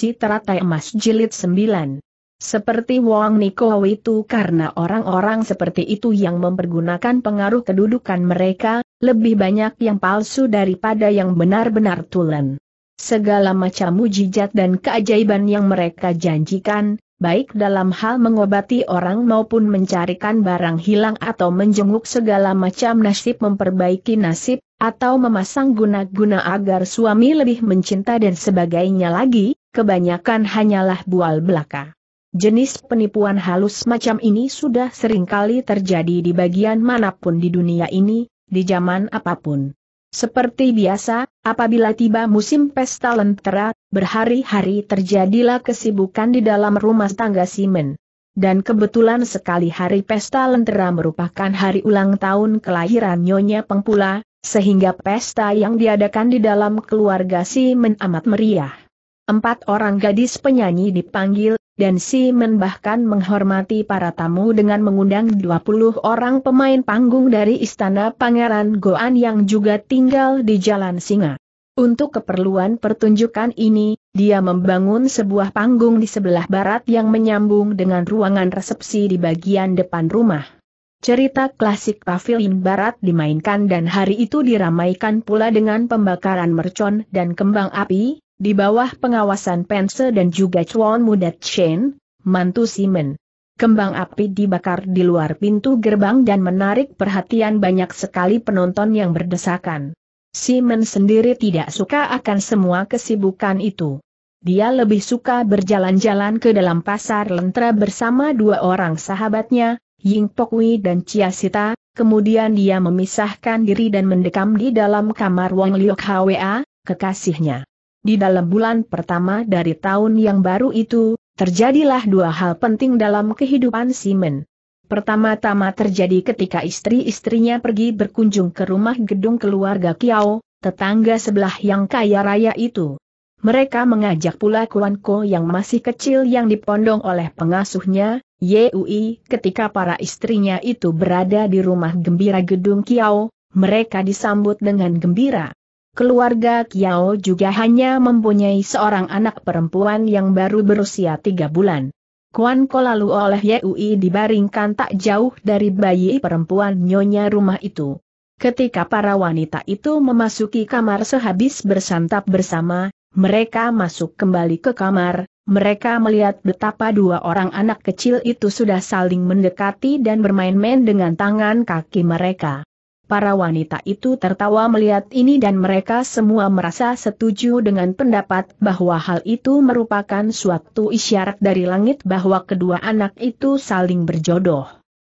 si teratai emas jilid 9. Seperti Wang Niko itu karena orang-orang seperti itu yang mempergunakan pengaruh kedudukan mereka, lebih banyak yang palsu daripada yang benar-benar tulen. Segala macam mujizat dan keajaiban yang mereka janjikan, baik dalam hal mengobati orang maupun mencarikan barang hilang atau menjenguk segala macam nasib memperbaiki nasib, atau memasang guna-guna agar suami lebih mencinta dan sebagainya lagi, kebanyakan hanyalah bual belaka. Jenis penipuan halus macam ini sudah seringkali terjadi di bagian manapun di dunia ini, di zaman apapun. Seperti biasa, apabila tiba musim pesta lentera, berhari-hari terjadilah kesibukan di dalam rumah tangga Simon. Dan kebetulan sekali hari pesta lentera merupakan hari ulang tahun kelahiran Nyonya Pengpula, sehingga pesta yang diadakan di dalam keluarga Simon amat meriah. Empat orang gadis penyanyi dipanggil, dan Si men bahkan menghormati para tamu dengan mengundang 20 orang pemain panggung dari Istana Pangeran Goan yang juga tinggal di Jalan Singa. Untuk keperluan pertunjukan ini, dia membangun sebuah panggung di sebelah barat yang menyambung dengan ruangan resepsi di bagian depan rumah. Cerita klasik Pavilion Barat dimainkan dan hari itu diramaikan pula dengan pembakaran mercon dan kembang api, di bawah pengawasan Pense dan juga Chuan muda Chen, mantu Simen. Kembang api dibakar di luar pintu gerbang dan menarik perhatian banyak sekali penonton yang berdesakan. Simon sendiri tidak suka akan semua kesibukan itu. Dia lebih suka berjalan-jalan ke dalam pasar lentera bersama dua orang sahabatnya, Ying Pokwi dan Chia Sita, kemudian dia memisahkan diri dan mendekam di dalam kamar Wang Liok Hwa, kekasihnya. Di dalam bulan pertama dari tahun yang baru itu, terjadilah dua hal penting dalam kehidupan Simon. Pertama-tama terjadi ketika istri-istrinya pergi berkunjung ke rumah gedung keluarga Kiao, tetangga sebelah yang kaya raya itu. Mereka mengajak pula Kuan ko yang masih kecil yang dipondong oleh pengasuhnya, Yui, ketika para istrinya itu berada di rumah gembira gedung Kiao, mereka disambut dengan gembira. Keluarga Kiao juga hanya mempunyai seorang anak perempuan yang baru berusia tiga bulan. Kuan Ko lalu oleh Yui dibaringkan tak jauh dari bayi perempuan nyonya rumah itu. Ketika para wanita itu memasuki kamar sehabis bersantap bersama, mereka masuk kembali ke kamar, mereka melihat betapa dua orang anak kecil itu sudah saling mendekati dan bermain-main dengan tangan kaki mereka. Para wanita itu tertawa melihat ini dan mereka semua merasa setuju dengan pendapat bahwa hal itu merupakan suatu isyarat dari langit bahwa kedua anak itu saling berjodoh.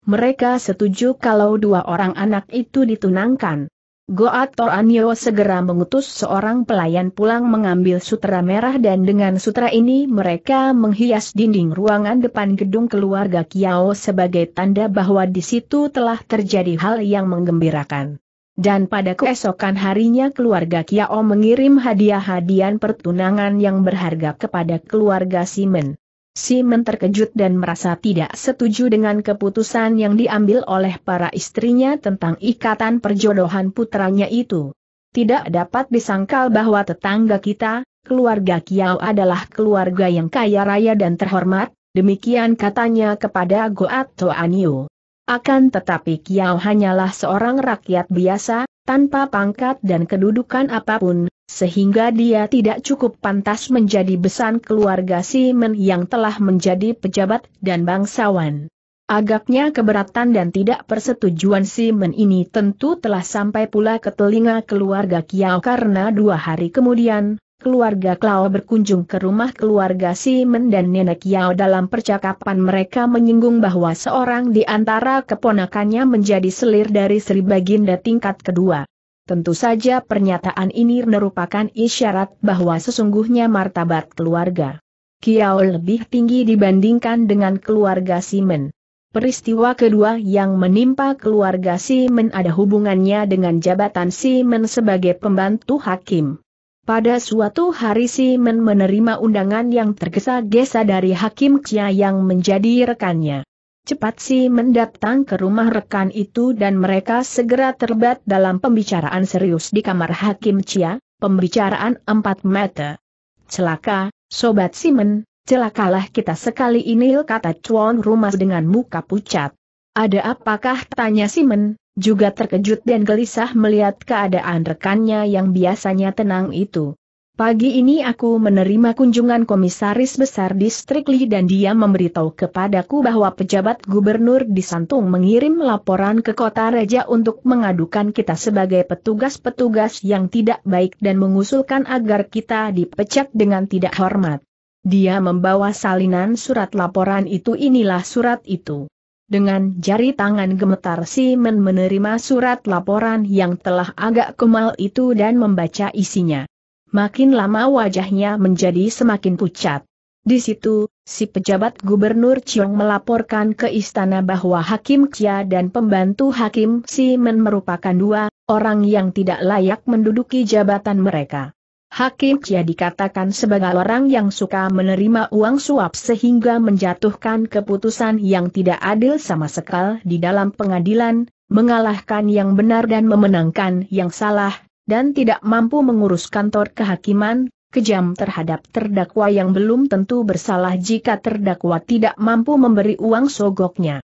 Mereka setuju kalau dua orang anak itu ditunangkan. Goat Anio segera mengutus seorang pelayan pulang mengambil sutra merah dan dengan sutra ini mereka menghias dinding ruangan depan gedung keluarga Kiao sebagai tanda bahwa di situ telah terjadi hal yang menggembirakan. Dan pada keesokan harinya keluarga Kiao mengirim hadiah-hadian pertunangan yang berharga kepada keluarga Simon. Si terkejut dan merasa tidak setuju dengan keputusan yang diambil oleh para istrinya tentang ikatan perjodohan putranya itu. Tidak dapat disangkal bahwa tetangga kita, keluarga Kiao adalah keluarga yang kaya raya dan terhormat, demikian katanya kepada Goat Toanio. Akan tetapi Kiao hanyalah seorang rakyat biasa, tanpa pangkat dan kedudukan apapun, sehingga dia tidak cukup pantas menjadi besan keluarga Simon yang telah menjadi pejabat dan bangsawan. Agaknya keberatan dan tidak persetujuan Simon ini tentu telah sampai pula ke telinga keluarga Kiao karena dua hari kemudian, keluarga Klau berkunjung ke rumah keluarga Simon dan Nenek Yao dalam percakapan mereka menyinggung bahwa seorang di antara keponakannya menjadi selir dari Sri Baginda tingkat kedua. Tentu saja pernyataan ini merupakan isyarat bahwa sesungguhnya martabat keluarga Kiao lebih tinggi dibandingkan dengan keluarga Simon. Peristiwa kedua yang menimpa keluarga Simon ada hubungannya dengan jabatan Simon sebagai pembantu hakim. Pada suatu hari Men menerima undangan yang tergesa-gesa dari Hakim Cia yang menjadi rekannya. Cepat sih datang ke rumah rekan itu dan mereka segera terbat dalam pembicaraan serius di kamar Hakim Chia, pembicaraan empat mata. Celaka, Sobat Simon, celakalah kita sekali ini kata Chuan Rumah dengan muka pucat. Ada apakah tanya Simon juga terkejut dan gelisah melihat keadaan rekannya yang biasanya tenang itu. Pagi ini aku menerima kunjungan komisaris besar distrik Li dan dia memberitahu kepadaku bahwa pejabat gubernur di Santung mengirim laporan ke kota Raja untuk mengadukan kita sebagai petugas-petugas yang tidak baik dan mengusulkan agar kita dipecat dengan tidak hormat. Dia membawa salinan surat laporan itu inilah surat itu. Dengan jari tangan gemetar Simon menerima surat laporan yang telah agak kemal itu dan membaca isinya. Makin lama wajahnya menjadi semakin pucat. Di situ, si pejabat gubernur Chiong melaporkan ke istana bahwa Hakim Kia dan pembantu Hakim Simon merupakan dua orang yang tidak layak menduduki jabatan mereka. Hakim Chia dikatakan sebagai orang yang suka menerima uang suap sehingga menjatuhkan keputusan yang tidak adil sama sekali di dalam pengadilan, mengalahkan yang benar dan memenangkan yang salah, dan tidak mampu mengurus kantor kehakiman, kejam terhadap terdakwa yang belum tentu bersalah jika terdakwa tidak mampu memberi uang sogoknya.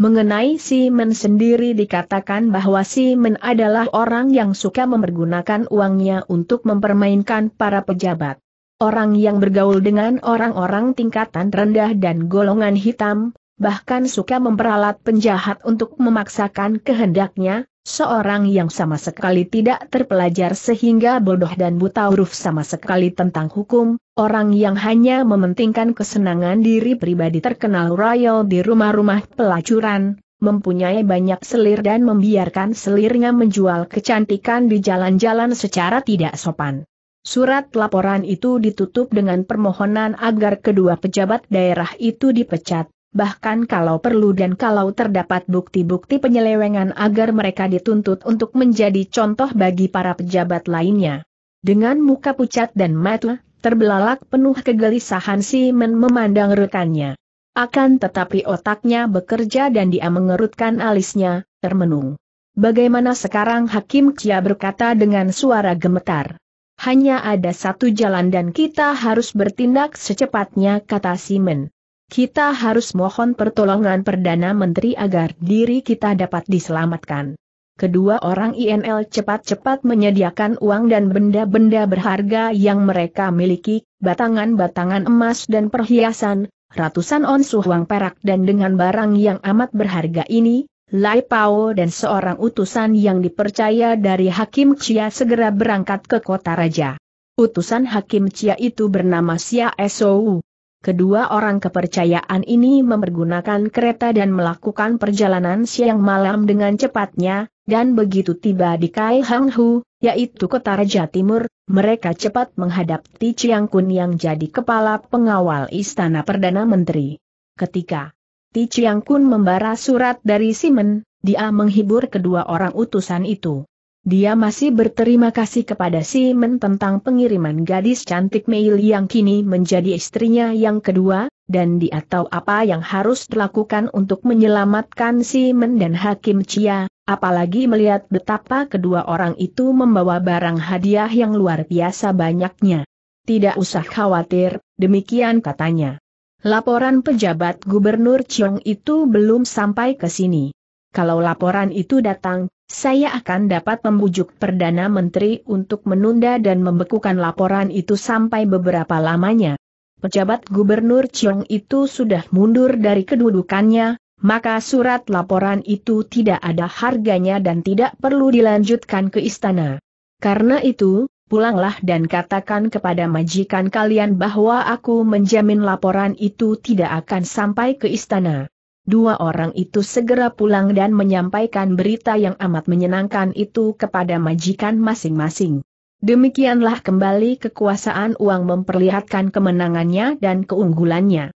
Mengenai Si Men sendiri dikatakan bahwa Si Men adalah orang yang suka mempergunakan uangnya untuk mempermainkan para pejabat. Orang yang bergaul dengan orang-orang tingkatan rendah dan golongan hitam, bahkan suka memperalat penjahat untuk memaksakan kehendaknya, seorang yang sama sekali tidak terpelajar sehingga bodoh dan buta huruf sama sekali tentang hukum, orang yang hanya mementingkan kesenangan diri pribadi terkenal royal di rumah-rumah pelacuran, mempunyai banyak selir dan membiarkan selirnya menjual kecantikan di jalan-jalan secara tidak sopan. Surat laporan itu ditutup dengan permohonan agar kedua pejabat daerah itu dipecat, bahkan kalau perlu dan kalau terdapat bukti-bukti penyelewengan agar mereka dituntut untuk menjadi contoh bagi para pejabat lainnya. Dengan muka pucat dan mata, terbelalak penuh kegelisahan Simon memandang rekannya. Akan tetapi otaknya bekerja dan dia mengerutkan alisnya, termenung. Bagaimana sekarang Hakim Kia berkata dengan suara gemetar. Hanya ada satu jalan dan kita harus bertindak secepatnya kata Simon. Kita harus mohon pertolongan Perdana Menteri agar diri kita dapat diselamatkan. Kedua orang INL cepat-cepat menyediakan uang dan benda-benda berharga yang mereka miliki, batangan-batangan emas dan perhiasan, ratusan ons uang perak dan dengan barang yang amat berharga ini, Lai Pao dan seorang utusan yang dipercaya dari Hakim Chia segera berangkat ke kota raja. Utusan Hakim Chia itu bernama Xia Sou. Kedua orang kepercayaan ini mempergunakan kereta dan melakukan perjalanan siang malam dengan cepatnya, dan begitu tiba di Kai Hang Hu, yaitu kota Raja Timur, mereka cepat menghadap Ti Chiang Kun yang jadi kepala pengawal istana Perdana Menteri. Ketika Ti Chiang Kun membara surat dari Simon, dia menghibur kedua orang utusan itu. Dia masih berterima kasih kepada si Men tentang pengiriman gadis cantik Mei yang kini menjadi istrinya yang kedua, dan dia tahu apa yang harus dilakukan untuk menyelamatkan Simon dan Hakim Chia, apalagi melihat betapa kedua orang itu membawa barang hadiah yang luar biasa banyaknya. Tidak usah khawatir, demikian katanya. Laporan pejabat gubernur Chiong itu belum sampai ke sini. Kalau laporan itu datang, saya akan dapat membujuk Perdana Menteri untuk menunda dan membekukan laporan itu sampai beberapa lamanya. Pejabat Gubernur Chiong itu sudah mundur dari kedudukannya, maka surat laporan itu tidak ada harganya dan tidak perlu dilanjutkan ke istana. Karena itu, pulanglah dan katakan kepada majikan kalian bahwa aku menjamin laporan itu tidak akan sampai ke istana. Dua orang itu segera pulang dan menyampaikan berita yang amat menyenangkan itu kepada majikan masing-masing. Demikianlah kembali kekuasaan uang memperlihatkan kemenangannya dan keunggulannya.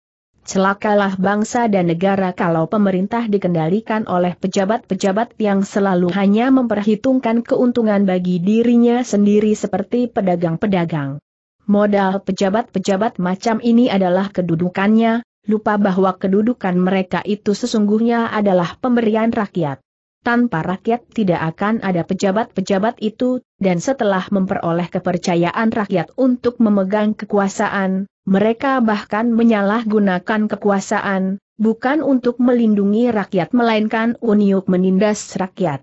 Celakalah bangsa dan negara kalau pemerintah dikendalikan oleh pejabat-pejabat yang selalu hanya memperhitungkan keuntungan bagi dirinya sendiri seperti pedagang-pedagang. Modal pejabat-pejabat macam ini adalah kedudukannya, lupa bahwa kedudukan mereka itu sesungguhnya adalah pemberian rakyat. Tanpa rakyat tidak akan ada pejabat-pejabat itu, dan setelah memperoleh kepercayaan rakyat untuk memegang kekuasaan, mereka bahkan menyalahgunakan kekuasaan, bukan untuk melindungi rakyat melainkan uniuk menindas rakyat.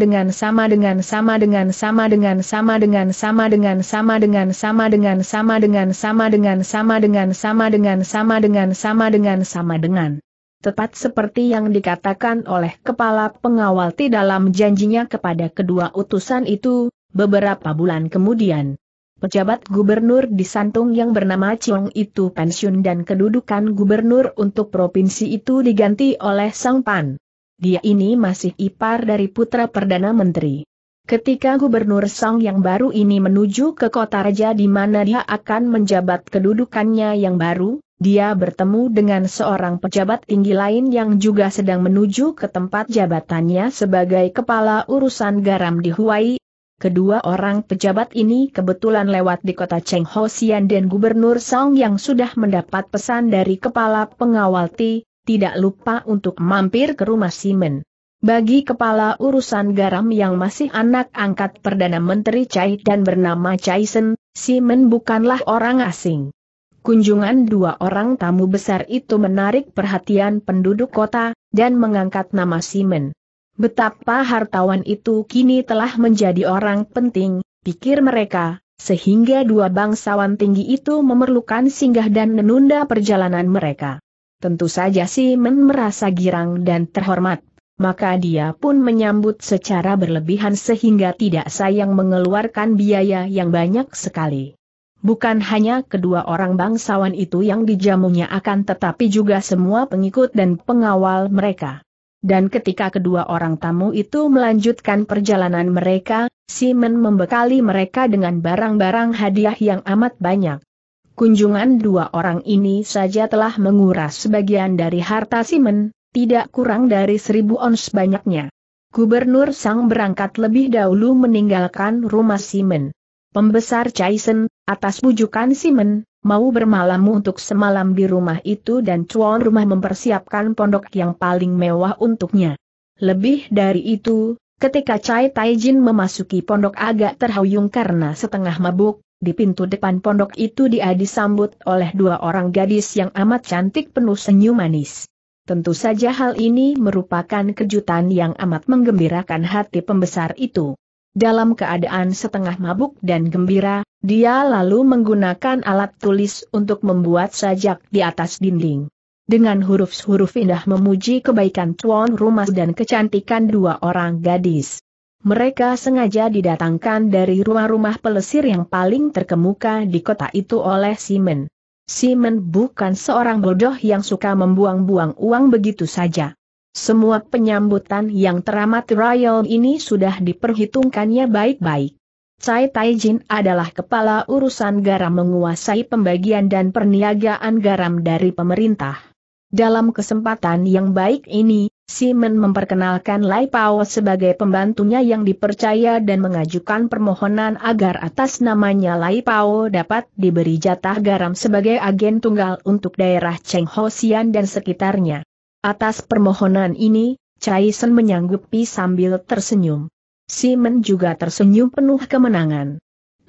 dengan sama dengan sama dengan sama dengan sama dengan sama dengan sama dengan sama dengan sama dengan sama dengan sama dengan sama dengan sama dengan sama dengan sama dengan tepat seperti yang dikatakan oleh kepala pengawal di dalam janjinya kepada kedua utusan itu beberapa bulan kemudian Pejabat gubernur di Santung yang bernama Chong itu pensiun dan kedudukan gubernur untuk provinsi itu diganti oleh Sang Pan dia ini masih ipar dari putra Perdana Menteri. Ketika Gubernur Song yang baru ini menuju ke kota raja di mana dia akan menjabat kedudukannya yang baru, dia bertemu dengan seorang pejabat tinggi lain yang juga sedang menuju ke tempat jabatannya sebagai kepala urusan garam di Huai. Kedua orang pejabat ini kebetulan lewat di kota Cheng Ho Xian dan Gubernur Song yang sudah mendapat pesan dari kepala pengawal Ti, tidak lupa untuk mampir ke rumah Simen. Bagi kepala urusan garam yang masih anak angkat Perdana Menteri Chai dan bernama Sen, Simen bukanlah orang asing. Kunjungan dua orang tamu besar itu menarik perhatian penduduk kota, dan mengangkat nama Simen. Betapa hartawan itu kini telah menjadi orang penting, pikir mereka, sehingga dua bangsawan tinggi itu memerlukan singgah dan menunda perjalanan mereka. Tentu saja si men merasa girang dan terhormat. Maka dia pun menyambut secara berlebihan sehingga tidak sayang mengeluarkan biaya yang banyak sekali. Bukan hanya kedua orang bangsawan itu yang dijamunya akan tetapi juga semua pengikut dan pengawal mereka. Dan ketika kedua orang tamu itu melanjutkan perjalanan mereka, Simon membekali mereka dengan barang-barang hadiah yang amat banyak. Kunjungan dua orang ini saja telah menguras sebagian dari harta Simon, tidak kurang dari seribu ons banyaknya. Gubernur Sang berangkat lebih dahulu meninggalkan rumah Simon. Pembesar Chaisen, atas bujukan Simon mau bermalam untuk semalam di rumah itu dan cuan rumah mempersiapkan pondok yang paling mewah untuknya. Lebih dari itu, ketika Chai Taijin memasuki pondok agak terhuyung karena setengah mabuk, di pintu depan pondok itu dia disambut oleh dua orang gadis yang amat cantik penuh senyum manis. Tentu saja hal ini merupakan kejutan yang amat menggembirakan hati pembesar itu. Dalam keadaan setengah mabuk dan gembira, dia lalu menggunakan alat tulis untuk membuat sajak di atas dinding. Dengan huruf-huruf indah memuji kebaikan tuan rumah dan kecantikan dua orang gadis. Mereka sengaja didatangkan dari rumah-rumah pelesir yang paling terkemuka di kota itu oleh Simon. Simon bukan seorang bodoh yang suka membuang-buang uang begitu saja. Semua penyambutan yang teramat royal ini sudah diperhitungkannya baik-baik. Cai Taijin adalah kepala urusan garam menguasai pembagian dan perniagaan garam dari pemerintah. Dalam kesempatan yang baik ini, Simon memperkenalkan Lai Pao sebagai pembantunya yang dipercaya dan mengajukan permohonan agar atas namanya Lai Pao dapat diberi jatah garam sebagai agen tunggal untuk daerah Cheng Ho Xian dan sekitarnya. Atas permohonan ini, Chai Sen menyanggupi sambil tersenyum. Simon juga tersenyum penuh kemenangan.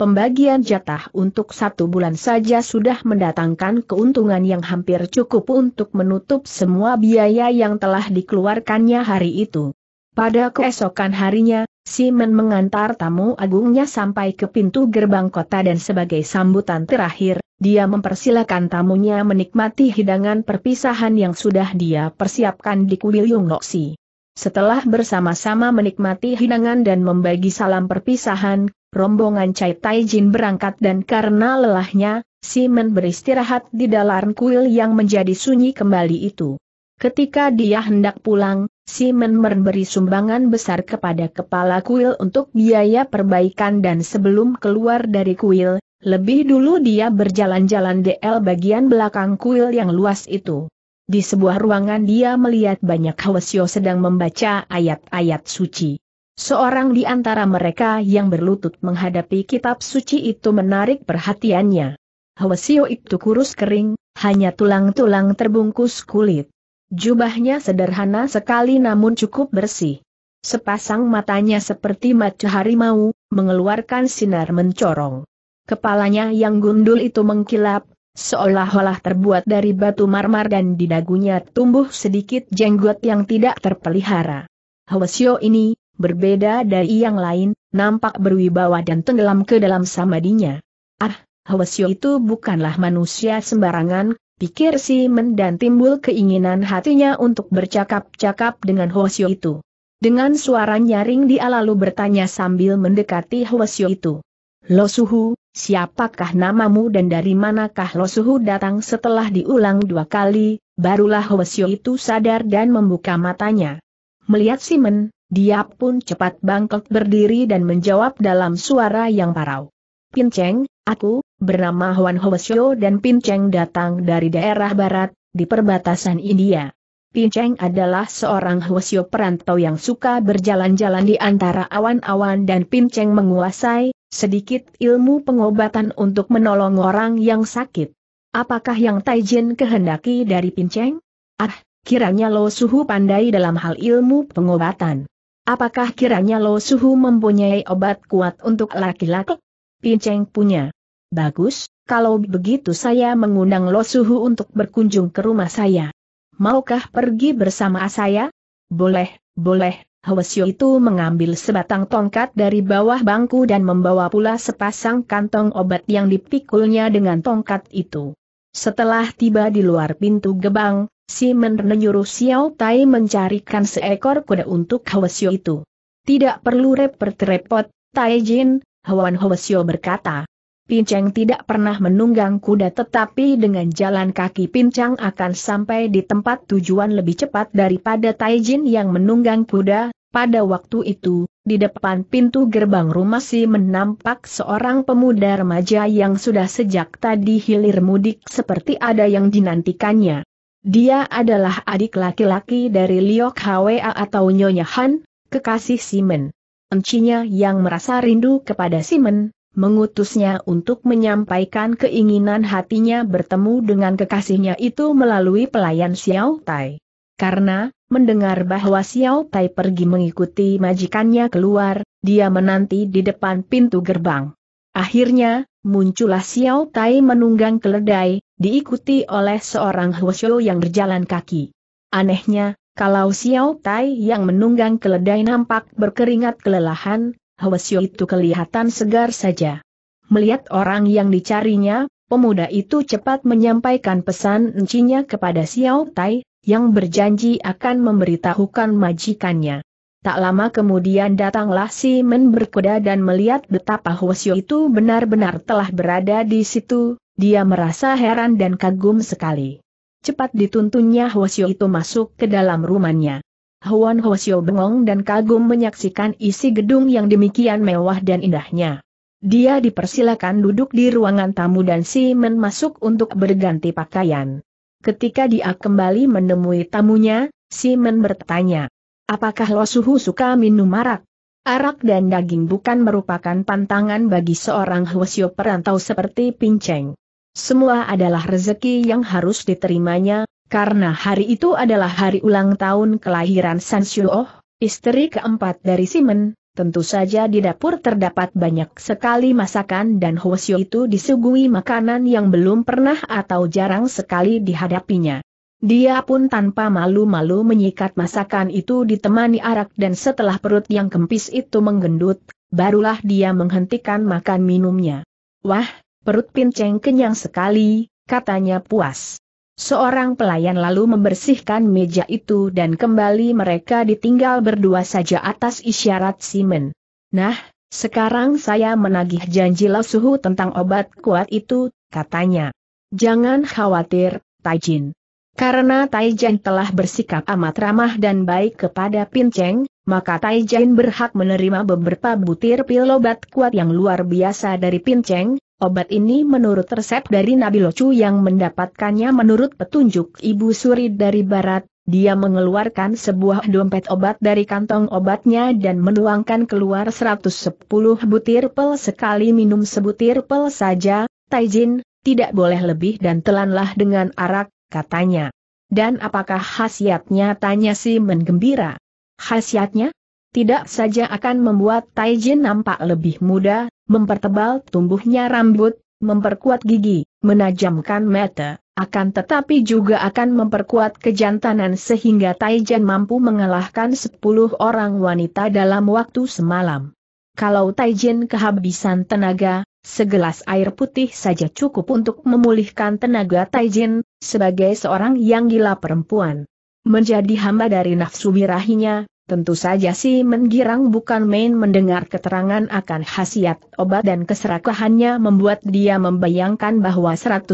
Pembagian jatah untuk satu bulan saja sudah mendatangkan keuntungan yang hampir cukup untuk menutup semua biaya yang telah dikeluarkannya hari itu. Pada keesokan harinya, Simon mengantar tamu agungnya sampai ke pintu gerbang kota dan sebagai sambutan terakhir, dia mempersilakan tamunya menikmati hidangan perpisahan yang sudah dia persiapkan di kuil Yung Noxi. Setelah bersama-sama menikmati hidangan dan membagi salam perpisahan, rombongan Chai Taijin berangkat dan karena lelahnya, Simon beristirahat di dalam kuil yang menjadi sunyi kembali itu. Ketika dia hendak pulang, Simon memberi sumbangan besar kepada kepala kuil untuk biaya perbaikan dan sebelum keluar dari kuil, lebih dulu dia berjalan-jalan DL bagian belakang kuil yang luas itu. Di sebuah ruangan dia melihat banyak Hwasyo sedang membaca ayat-ayat suci. Seorang di antara mereka yang berlutut menghadapi kitab suci itu menarik perhatiannya. Hwasyo itu kurus kering, hanya tulang-tulang terbungkus kulit. Jubahnya sederhana sekali namun cukup bersih. Sepasang matanya seperti mata harimau, mengeluarkan sinar mencorong. Kepalanya yang gundul itu mengkilap, Seolah-olah terbuat dari batu marmar dan di dagunya tumbuh sedikit jenggot yang tidak terpelihara. Hwasyo ini, berbeda dari yang lain, nampak berwibawa dan tenggelam ke dalam samadinya. Ah, Hwasyo itu bukanlah manusia sembarangan, pikir si Men dan timbul keinginan hatinya untuk bercakap-cakap dengan Hwasyo itu. Dengan suara nyaring dia lalu bertanya sambil mendekati Hwasyo itu. Lo Suhu, siapakah namamu dan dari manakah Lo Suhu datang setelah diulang dua kali, barulah Hwasyo itu sadar dan membuka matanya. Melihat Simon, dia pun cepat bangkok berdiri dan menjawab dalam suara yang parau. Pinceng, aku, bernama Huan Hwasyo dan Pinceng datang dari daerah barat, di perbatasan India. Pinceng adalah seorang Hwasyo perantau yang suka berjalan-jalan di antara awan-awan dan Pinceng menguasai, sedikit ilmu pengobatan untuk menolong orang yang sakit. Apakah yang Taijin kehendaki dari Pinceng? Ah, kiranya Lo Suhu pandai dalam hal ilmu pengobatan. Apakah kiranya Lo Suhu mempunyai obat kuat untuk laki-laki? Pinceng punya. Bagus, kalau begitu saya mengundang Lo Suhu untuk berkunjung ke rumah saya. Maukah pergi bersama saya? Boleh, boleh, Hwasyo itu mengambil sebatang tongkat dari bawah bangku dan membawa pula sepasang kantong obat yang dipikulnya dengan tongkat itu. Setelah tiba di luar pintu gebang, si menyuruh Xiao Tai mencarikan seekor kuda untuk Hwasyo itu. Tidak perlu repot-repot, Tai Jin, Hwan Hwasyo berkata. Pincang tidak pernah menunggang kuda tetapi dengan jalan kaki Pincang akan sampai di tempat tujuan lebih cepat daripada Taijin yang menunggang kuda. Pada waktu itu, di depan pintu gerbang rumah si menampak seorang pemuda remaja yang sudah sejak tadi hilir mudik seperti ada yang dinantikannya. Dia adalah adik laki-laki dari Liok Hwa atau Nyonya Han, kekasih Simen. Encinya yang merasa rindu kepada Simen, mengutusnya untuk menyampaikan keinginan hatinya bertemu dengan kekasihnya itu melalui pelayan Xiao Tai. Karena, mendengar bahwa Xiao Tai pergi mengikuti majikannya keluar, dia menanti di depan pintu gerbang. Akhirnya, muncullah Xiao Tai menunggang keledai, diikuti oleh seorang Huosho yang berjalan kaki. Anehnya, kalau Xiao Tai yang menunggang keledai nampak berkeringat kelelahan, Hwasyo itu kelihatan segar saja. Melihat orang yang dicarinya, pemuda itu cepat menyampaikan pesan encinya kepada Xiao Tai, yang berjanji akan memberitahukan majikannya. Tak lama kemudian datanglah si Men berkuda dan melihat betapa Hwasyo itu benar-benar telah berada di situ, dia merasa heran dan kagum sekali. Cepat dituntunnya Hwasyo itu masuk ke dalam rumahnya. Huan Hwasio bengong dan kagum menyaksikan isi gedung yang demikian mewah dan indahnya. Dia dipersilakan duduk di ruangan tamu dan si Men masuk untuk berganti pakaian. Ketika dia kembali menemui tamunya, si Men bertanya, Apakah Lo Suhu suka minum arak? Arak dan daging bukan merupakan pantangan bagi seorang Hwasio perantau seperti Pinceng. Semua adalah rezeki yang harus diterimanya, karena hari itu adalah hari ulang tahun kelahiran San Shuo, istri keempat dari Simon, tentu saja di dapur terdapat banyak sekali masakan dan Hoshio itu disuguhi makanan yang belum pernah atau jarang sekali dihadapinya. Dia pun tanpa malu-malu menyikat masakan itu ditemani arak dan setelah perut yang kempis itu menggendut, barulah dia menghentikan makan minumnya. Wah, perut pinceng kenyang sekali, katanya puas. Seorang pelayan lalu membersihkan meja itu dan kembali mereka ditinggal berdua saja atas isyarat Simon. Nah, sekarang saya menagih janji Suhu tentang obat kuat itu, katanya. Jangan khawatir, Taijin. Karena Taijin telah bersikap amat ramah dan baik kepada Pinceng, maka Taijin berhak menerima beberapa butir pil obat kuat yang luar biasa dari Pinceng, Obat ini menurut resep dari Nabi Locu yang mendapatkannya menurut petunjuk Ibu Suri dari Barat, dia mengeluarkan sebuah dompet obat dari kantong obatnya dan menuangkan keluar 110 butir pel sekali minum sebutir pel saja, Taijin, tidak boleh lebih dan telanlah dengan arak, katanya. Dan apakah khasiatnya tanya si menggembira? Khasiatnya? Tidak saja akan membuat Taijin nampak lebih muda, mempertebal tumbuhnya rambut, memperkuat gigi, menajamkan mata, akan tetapi juga akan memperkuat kejantanan sehingga Taijan mampu mengalahkan 10 orang wanita dalam waktu semalam. Kalau Taijin kehabisan tenaga, segelas air putih saja cukup untuk memulihkan tenaga Taijin, sebagai seorang yang gila perempuan. Menjadi hamba dari nafsu birahinya, Tentu saja si menggirang bukan main mendengar keterangan akan khasiat obat dan keserakahannya membuat dia membayangkan bahwa 110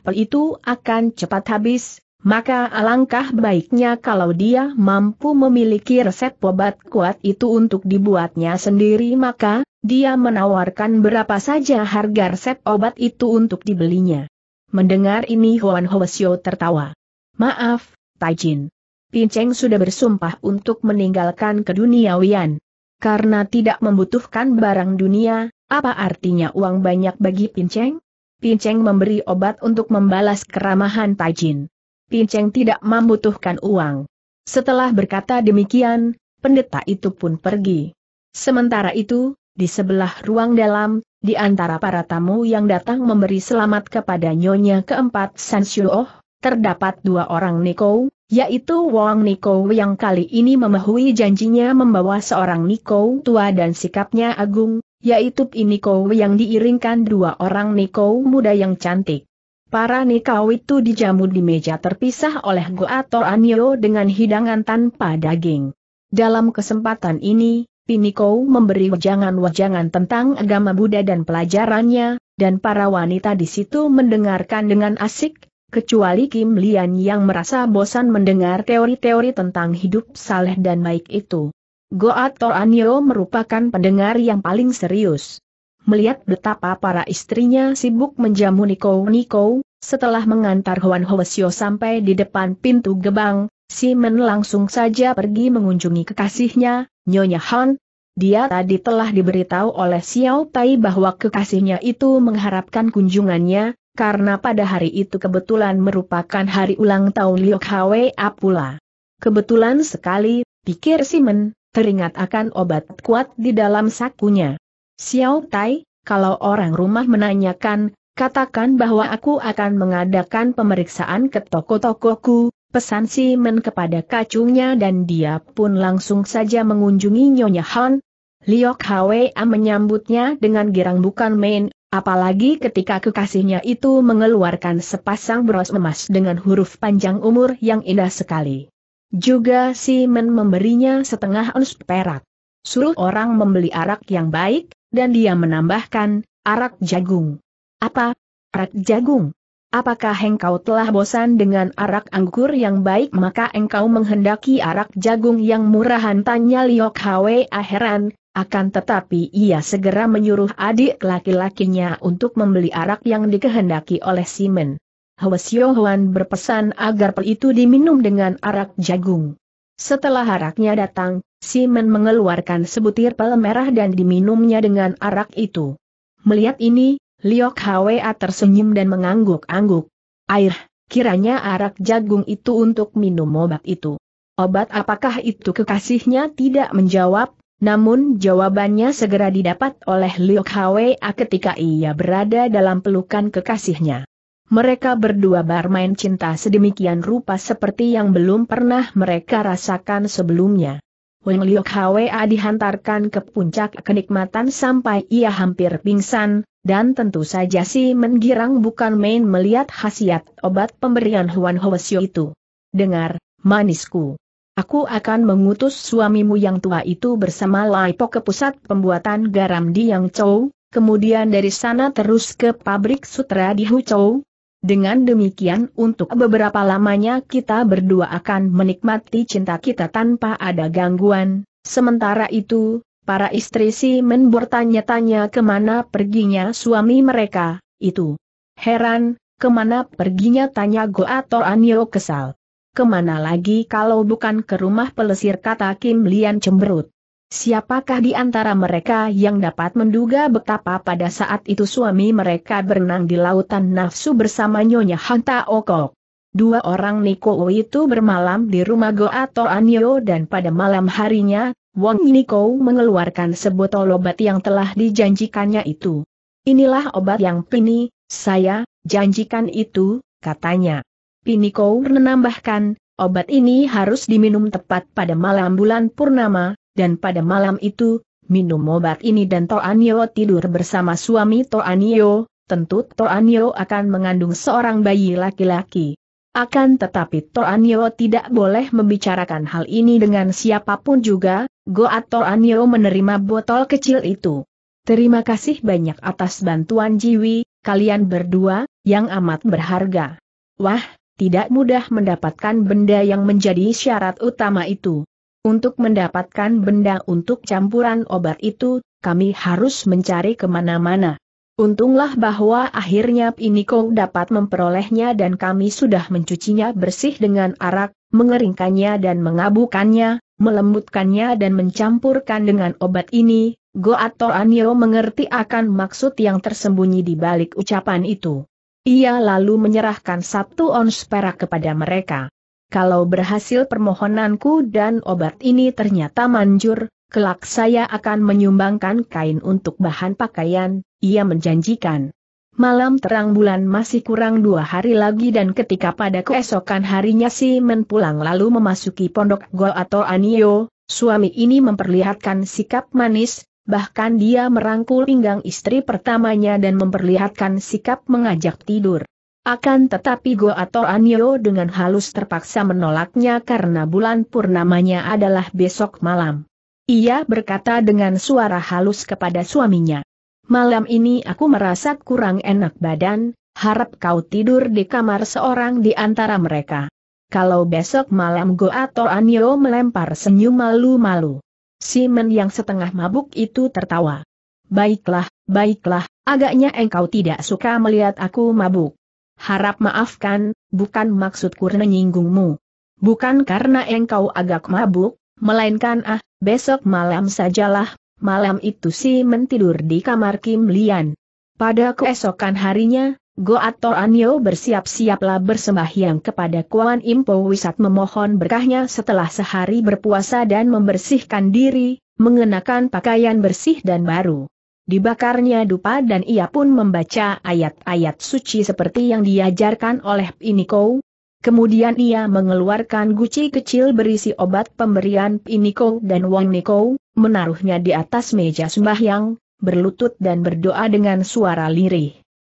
pel itu akan cepat habis, maka alangkah baiknya kalau dia mampu memiliki resep obat kuat itu untuk dibuatnya sendiri maka, dia menawarkan berapa saja harga resep obat itu untuk dibelinya. Mendengar ini Huan Hoesio tertawa. Maaf, Taijin. Pinceng sudah bersumpah untuk meninggalkan keduniawian. Karena tidak membutuhkan barang dunia, apa artinya uang banyak bagi Pinceng? Pinceng memberi obat untuk membalas keramahan Tajin. Pinceng tidak membutuhkan uang. Setelah berkata demikian, pendeta itu pun pergi. Sementara itu, di sebelah ruang dalam, di antara para tamu yang datang memberi selamat kepada nyonya keempat San oh, terdapat dua orang Niko, yaitu Wong Niko yang kali ini memahui janjinya membawa seorang Niko tua dan sikapnya agung, yaitu Niko yang diiringkan dua orang Niko muda yang cantik. Para Nikau itu dijamu di meja terpisah oleh Goator Anio dengan hidangan tanpa daging. Dalam kesempatan ini, Piniko memberi wajangan-wajangan tentang agama Buddha dan pelajarannya, dan para wanita di situ mendengarkan dengan asik, kecuali Kim Lian yang merasa bosan mendengar teori-teori tentang hidup saleh dan baik itu. Goat Toranio merupakan pendengar yang paling serius. Melihat betapa para istrinya sibuk menjamu Niko Niko, setelah mengantar Huan Hoesio sampai di depan pintu gebang, Simon langsung saja pergi mengunjungi kekasihnya, Nyonya Han. Dia tadi telah diberitahu oleh Xiao Tai bahwa kekasihnya itu mengharapkan kunjungannya, karena pada hari itu kebetulan merupakan hari ulang tahun Liok Hwe apula, Kebetulan sekali, pikir Simon, teringat akan obat kuat di dalam sakunya. Xiao Tai, kalau orang rumah menanyakan, katakan bahwa aku akan mengadakan pemeriksaan ke toko-tokoku, pesan Simon kepada kacungnya dan dia pun langsung saja mengunjungi Nyonya Han. Liok Hwa menyambutnya dengan girang bukan main, Apalagi ketika kekasihnya itu mengeluarkan sepasang bros emas dengan huruf panjang umur yang indah sekali. Juga Simon memberinya setengah ons perak. Suruh orang membeli arak yang baik, dan dia menambahkan, arak jagung. Apa? Arak jagung? Apakah engkau telah bosan dengan arak anggur yang baik maka engkau menghendaki arak jagung yang murahan? Tanya Liok Hwa heran, akan tetapi ia segera menyuruh adik laki-lakinya untuk membeli arak yang dikehendaki oleh Simon. Hwasyo berpesan agar pel itu diminum dengan arak jagung. Setelah araknya datang, Simon mengeluarkan sebutir pel merah dan diminumnya dengan arak itu. Melihat ini, Liok Hwa tersenyum dan mengangguk-angguk. Air, kiranya arak jagung itu untuk minum obat itu. Obat apakah itu kekasihnya tidak menjawab, namun jawabannya segera didapat oleh Liu Hwa ketika ia berada dalam pelukan kekasihnya. Mereka berdua bermain cinta sedemikian rupa seperti yang belum pernah mereka rasakan sebelumnya. Wang Liu Hwa dihantarkan ke puncak kenikmatan sampai ia hampir pingsan, dan tentu saja si menggirang bukan main melihat khasiat obat pemberian Huan Hwasyo itu. Dengar, manisku. Aku akan mengutus suamimu yang tua itu bersama Laipo ke pusat pembuatan garam di Yang Chou, kemudian dari sana terus ke pabrik sutra di Huchou. Dengan demikian untuk beberapa lamanya kita berdua akan menikmati cinta kita tanpa ada gangguan. Sementara itu, para istri si men bertanya-tanya kemana perginya suami mereka, itu. Heran, kemana perginya tanya Goa Anio kesal kemana lagi kalau bukan ke rumah pelesir kata Kim Lian cemberut. Siapakah di antara mereka yang dapat menduga betapa pada saat itu suami mereka berenang di lautan nafsu bersama Nyonya Hanta Okok. Dua orang Niko itu bermalam di rumah Goa Anyo dan pada malam harinya, Wong Niko mengeluarkan sebotol obat yang telah dijanjikannya itu. Inilah obat yang pini, saya, janjikan itu, katanya. Pinikour menambahkan, obat ini harus diminum tepat pada malam bulan purnama, dan pada malam itu, minum obat ini dan Toanio tidur bersama suami Toanio, tentu Toanio akan mengandung seorang bayi laki-laki. Akan tetapi Toanio tidak boleh membicarakan hal ini dengan siapapun juga, Goat Toanio menerima botol kecil itu. Terima kasih banyak atas bantuan Jiwi, kalian berdua, yang amat berharga. Wah, tidak mudah mendapatkan benda yang menjadi syarat utama itu. Untuk mendapatkan benda untuk campuran obat itu, kami harus mencari kemana-mana. Untunglah bahwa akhirnya Piniko dapat memperolehnya dan kami sudah mencucinya bersih dengan arak, mengeringkannya dan mengabukannya, melembutkannya dan mencampurkan dengan obat ini, Go atau Anio mengerti akan maksud yang tersembunyi di balik ucapan itu. Ia lalu menyerahkan satu ons perak kepada mereka. Kalau berhasil permohonanku dan obat ini ternyata manjur, kelak saya akan menyumbangkan kain untuk bahan pakaian, ia menjanjikan. Malam terang bulan masih kurang dua hari lagi dan ketika pada keesokan harinya si Men pulang lalu memasuki pondok Go atau Anio, suami ini memperlihatkan sikap manis, bahkan dia merangkul pinggang istri pertamanya dan memperlihatkan sikap mengajak tidur. Akan tetapi Go atau Anyo dengan halus terpaksa menolaknya karena bulan purnamanya adalah besok malam. Ia berkata dengan suara halus kepada suaminya. Malam ini aku merasa kurang enak badan, harap kau tidur di kamar seorang di antara mereka. Kalau besok malam Go atau Anyo melempar senyum malu-malu. Si men yang setengah mabuk itu tertawa. Baiklah, baiklah, agaknya engkau tidak suka melihat aku mabuk. Harap maafkan, bukan maksudku menyinggungmu. Bukan karena engkau agak mabuk, melainkan ah, besok malam sajalah, malam itu men tidur di kamar Kim Lian. Pada keesokan harinya, Goat Toranyo bersiap-siaplah bersembahyang kepada Kuan Impo Wisat memohon berkahnya setelah sehari berpuasa dan membersihkan diri, mengenakan pakaian bersih dan baru. Dibakarnya dupa dan ia pun membaca ayat-ayat suci seperti yang diajarkan oleh Piniko. Kemudian ia mengeluarkan guci kecil berisi obat pemberian Piniko dan Wang Niko, menaruhnya di atas meja sembahyang, berlutut dan berdoa dengan suara lirih.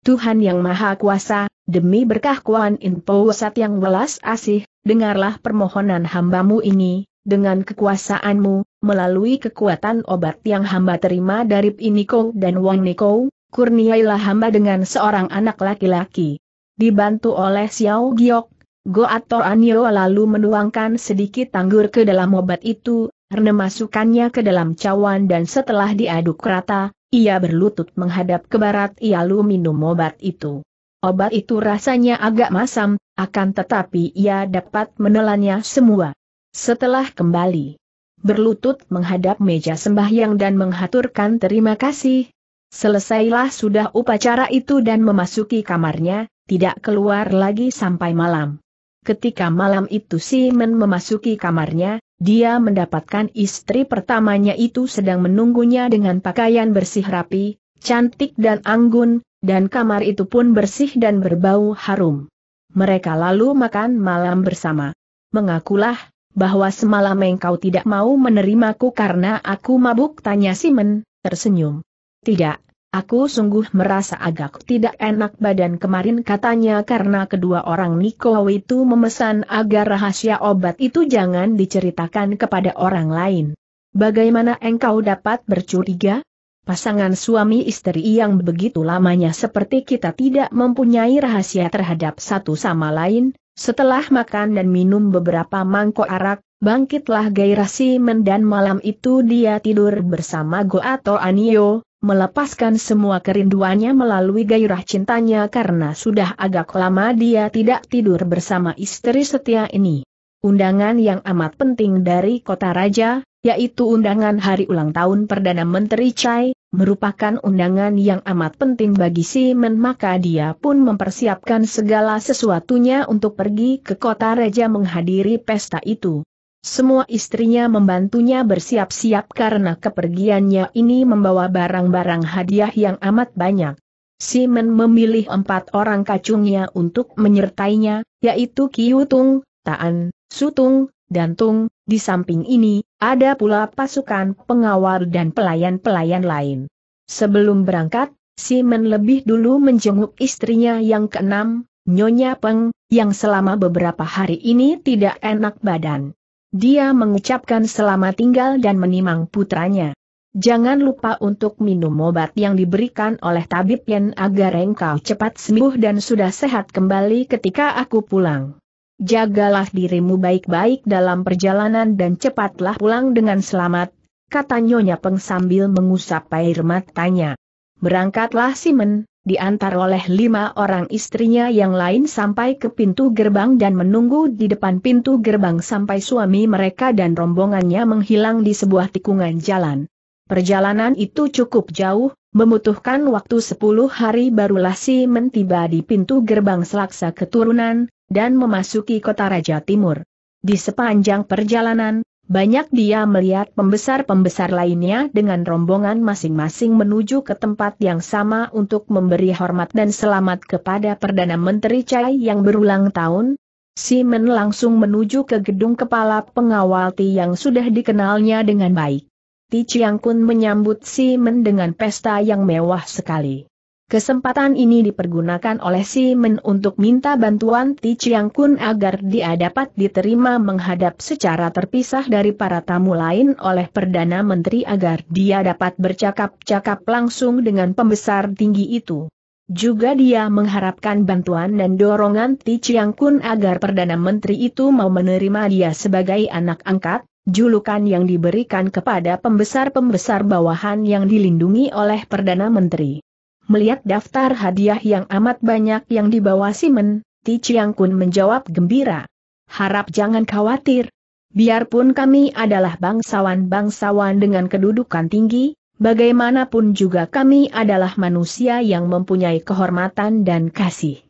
Tuhan Yang Maha Kuasa, demi berkah Kuan In Powasat yang welas asih, dengarlah permohonan hambamu ini, dengan kekuasaanmu, melalui kekuatan obat yang hamba terima dari Piniko dan Wang Niko, kurniailah hamba dengan seorang anak laki-laki. Dibantu oleh Xiao Giok, Go Ator Anio lalu menuangkan sedikit tanggur ke dalam obat itu, Erne masukkannya ke dalam cawan dan setelah diaduk rata, ia berlutut menghadap ke barat ia lu minum obat itu. Obat itu rasanya agak masam, akan tetapi ia dapat menelannya semua. Setelah kembali berlutut menghadap meja sembahyang dan menghaturkan terima kasih, selesailah sudah upacara itu dan memasuki kamarnya, tidak keluar lagi sampai malam. Ketika malam itu Simon memasuki kamarnya, dia mendapatkan istri pertamanya itu sedang menunggunya dengan pakaian bersih rapi, cantik dan anggun, dan kamar itu pun bersih dan berbau harum. Mereka lalu makan malam bersama. Mengakulah, bahwa semalam engkau tidak mau menerimaku karena aku mabuk tanya Simon, tersenyum. Tidak, Aku sungguh merasa agak tidak enak badan kemarin katanya karena kedua orang Niko itu memesan agar rahasia obat itu jangan diceritakan kepada orang lain. Bagaimana engkau dapat bercuriga? Pasangan suami istri yang begitu lamanya seperti kita tidak mempunyai rahasia terhadap satu sama lain, setelah makan dan minum beberapa mangkok arak, bangkitlah gairah si dan malam itu dia tidur bersama Goato Anio, melepaskan semua kerinduannya melalui gairah cintanya karena sudah agak lama dia tidak tidur bersama istri setia ini. Undangan yang amat penting dari kota raja, yaitu undangan hari ulang tahun Perdana Menteri Chai, merupakan undangan yang amat penting bagi Simon maka dia pun mempersiapkan segala sesuatunya untuk pergi ke kota raja menghadiri pesta itu semua istrinya membantunya bersiap-siap karena kepergiannya ini membawa barang-barang hadiah yang amat banyak. Simon memilih empat orang kacungnya untuk menyertainya, yaitu Kiutung, Taan, Sutung, dan Tung. Di samping ini, ada pula pasukan pengawal dan pelayan-pelayan lain. Sebelum berangkat, Simon lebih dulu menjenguk istrinya yang keenam, Nyonya Peng, yang selama beberapa hari ini tidak enak badan. Dia mengucapkan selamat tinggal dan menimang putranya. Jangan lupa untuk minum obat yang diberikan oleh tabib Yen agar engkau cepat sembuh dan sudah sehat kembali ketika aku pulang. Jagalah dirimu baik-baik dalam perjalanan dan cepatlah pulang dengan selamat, kata Nyonya Peng sambil mengusap air matanya. Berangkatlah Simon, diantar oleh lima orang istrinya yang lain sampai ke pintu gerbang dan menunggu di depan pintu gerbang sampai suami mereka dan rombongannya menghilang di sebuah tikungan jalan. Perjalanan itu cukup jauh, membutuhkan waktu sepuluh hari barulah si mentiba di pintu gerbang selaksa keturunan, dan memasuki kota Raja Timur. Di sepanjang perjalanan, banyak dia melihat pembesar-pembesar lainnya dengan rombongan masing-masing menuju ke tempat yang sama untuk memberi hormat dan selamat kepada Perdana Menteri Chai yang berulang tahun. Simon langsung menuju ke gedung kepala pengawal Ti yang sudah dikenalnya dengan baik. Ti Chiang Kun menyambut Simon dengan pesta yang mewah sekali. Kesempatan ini dipergunakan oleh Si Men untuk minta bantuan Ti Chiang Kun agar dia dapat diterima menghadap secara terpisah dari para tamu lain oleh Perdana Menteri agar dia dapat bercakap-cakap langsung dengan pembesar tinggi itu. Juga dia mengharapkan bantuan dan dorongan Ti Chiang Kun agar Perdana Menteri itu mau menerima dia sebagai anak angkat, julukan yang diberikan kepada pembesar-pembesar bawahan yang dilindungi oleh Perdana Menteri. Melihat daftar hadiah yang amat banyak yang dibawa Simon, Ti Chiang Kun menjawab gembira. Harap jangan khawatir. Biarpun kami adalah bangsawan-bangsawan dengan kedudukan tinggi, bagaimanapun juga kami adalah manusia yang mempunyai kehormatan dan kasih.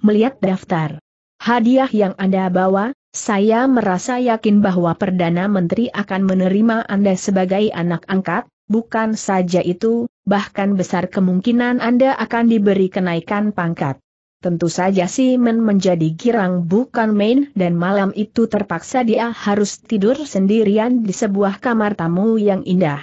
Melihat daftar hadiah yang Anda bawa, saya merasa yakin bahwa Perdana Menteri akan menerima Anda sebagai anak angkat, bukan saja itu, bahkan besar kemungkinan Anda akan diberi kenaikan pangkat. Tentu saja sih menjadi girang bukan main dan malam itu terpaksa dia harus tidur sendirian di sebuah kamar tamu yang indah.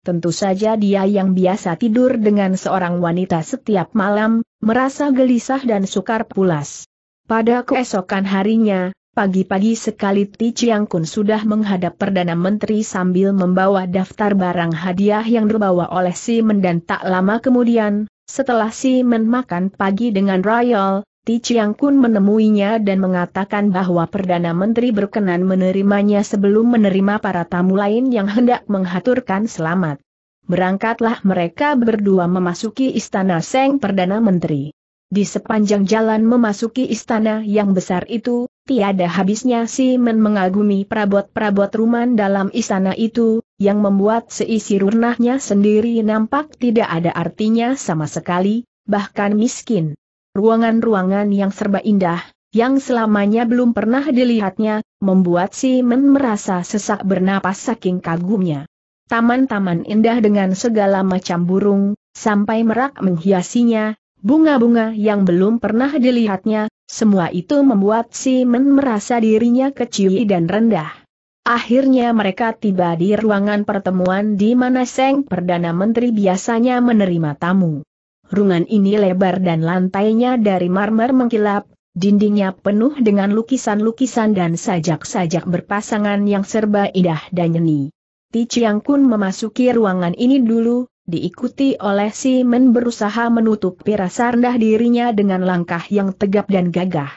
Tentu saja dia yang biasa tidur dengan seorang wanita setiap malam, merasa gelisah dan sukar pulas. Pada keesokan harinya, Pagi-pagi sekali Ti Chiang Kun sudah menghadap Perdana Menteri sambil membawa daftar barang hadiah yang dibawa oleh Si dan tak lama kemudian, setelah Si Men makan pagi dengan Royal, Ti Chiang Kun menemuinya dan mengatakan bahwa Perdana Menteri berkenan menerimanya sebelum menerima para tamu lain yang hendak menghaturkan selamat. Berangkatlah mereka berdua memasuki istana Seng Perdana Menteri. Di sepanjang jalan memasuki istana yang besar itu, Tiada habisnya men mengagumi perabot-perabot rumah dalam istana itu, yang membuat seisi runahnya sendiri nampak tidak ada artinya sama sekali, bahkan miskin. Ruangan-ruangan yang serba indah, yang selamanya belum pernah dilihatnya, membuat si men merasa sesak bernapas saking kagumnya. Taman-taman indah dengan segala macam burung, sampai merak menghiasinya, bunga-bunga yang belum pernah dilihatnya, semua itu membuat Si men merasa dirinya kecil dan rendah. Akhirnya mereka tiba di ruangan pertemuan di mana Seng Perdana Menteri biasanya menerima tamu. Ruangan ini lebar dan lantainya dari marmer mengkilap, dindingnya penuh dengan lukisan-lukisan dan sajak-sajak berpasangan yang serba indah dan nyeni. Ti Chiang Kun memasuki ruangan ini dulu, diikuti oleh si Men berusaha menutupi rasa rendah dirinya dengan langkah yang tegap dan gagah.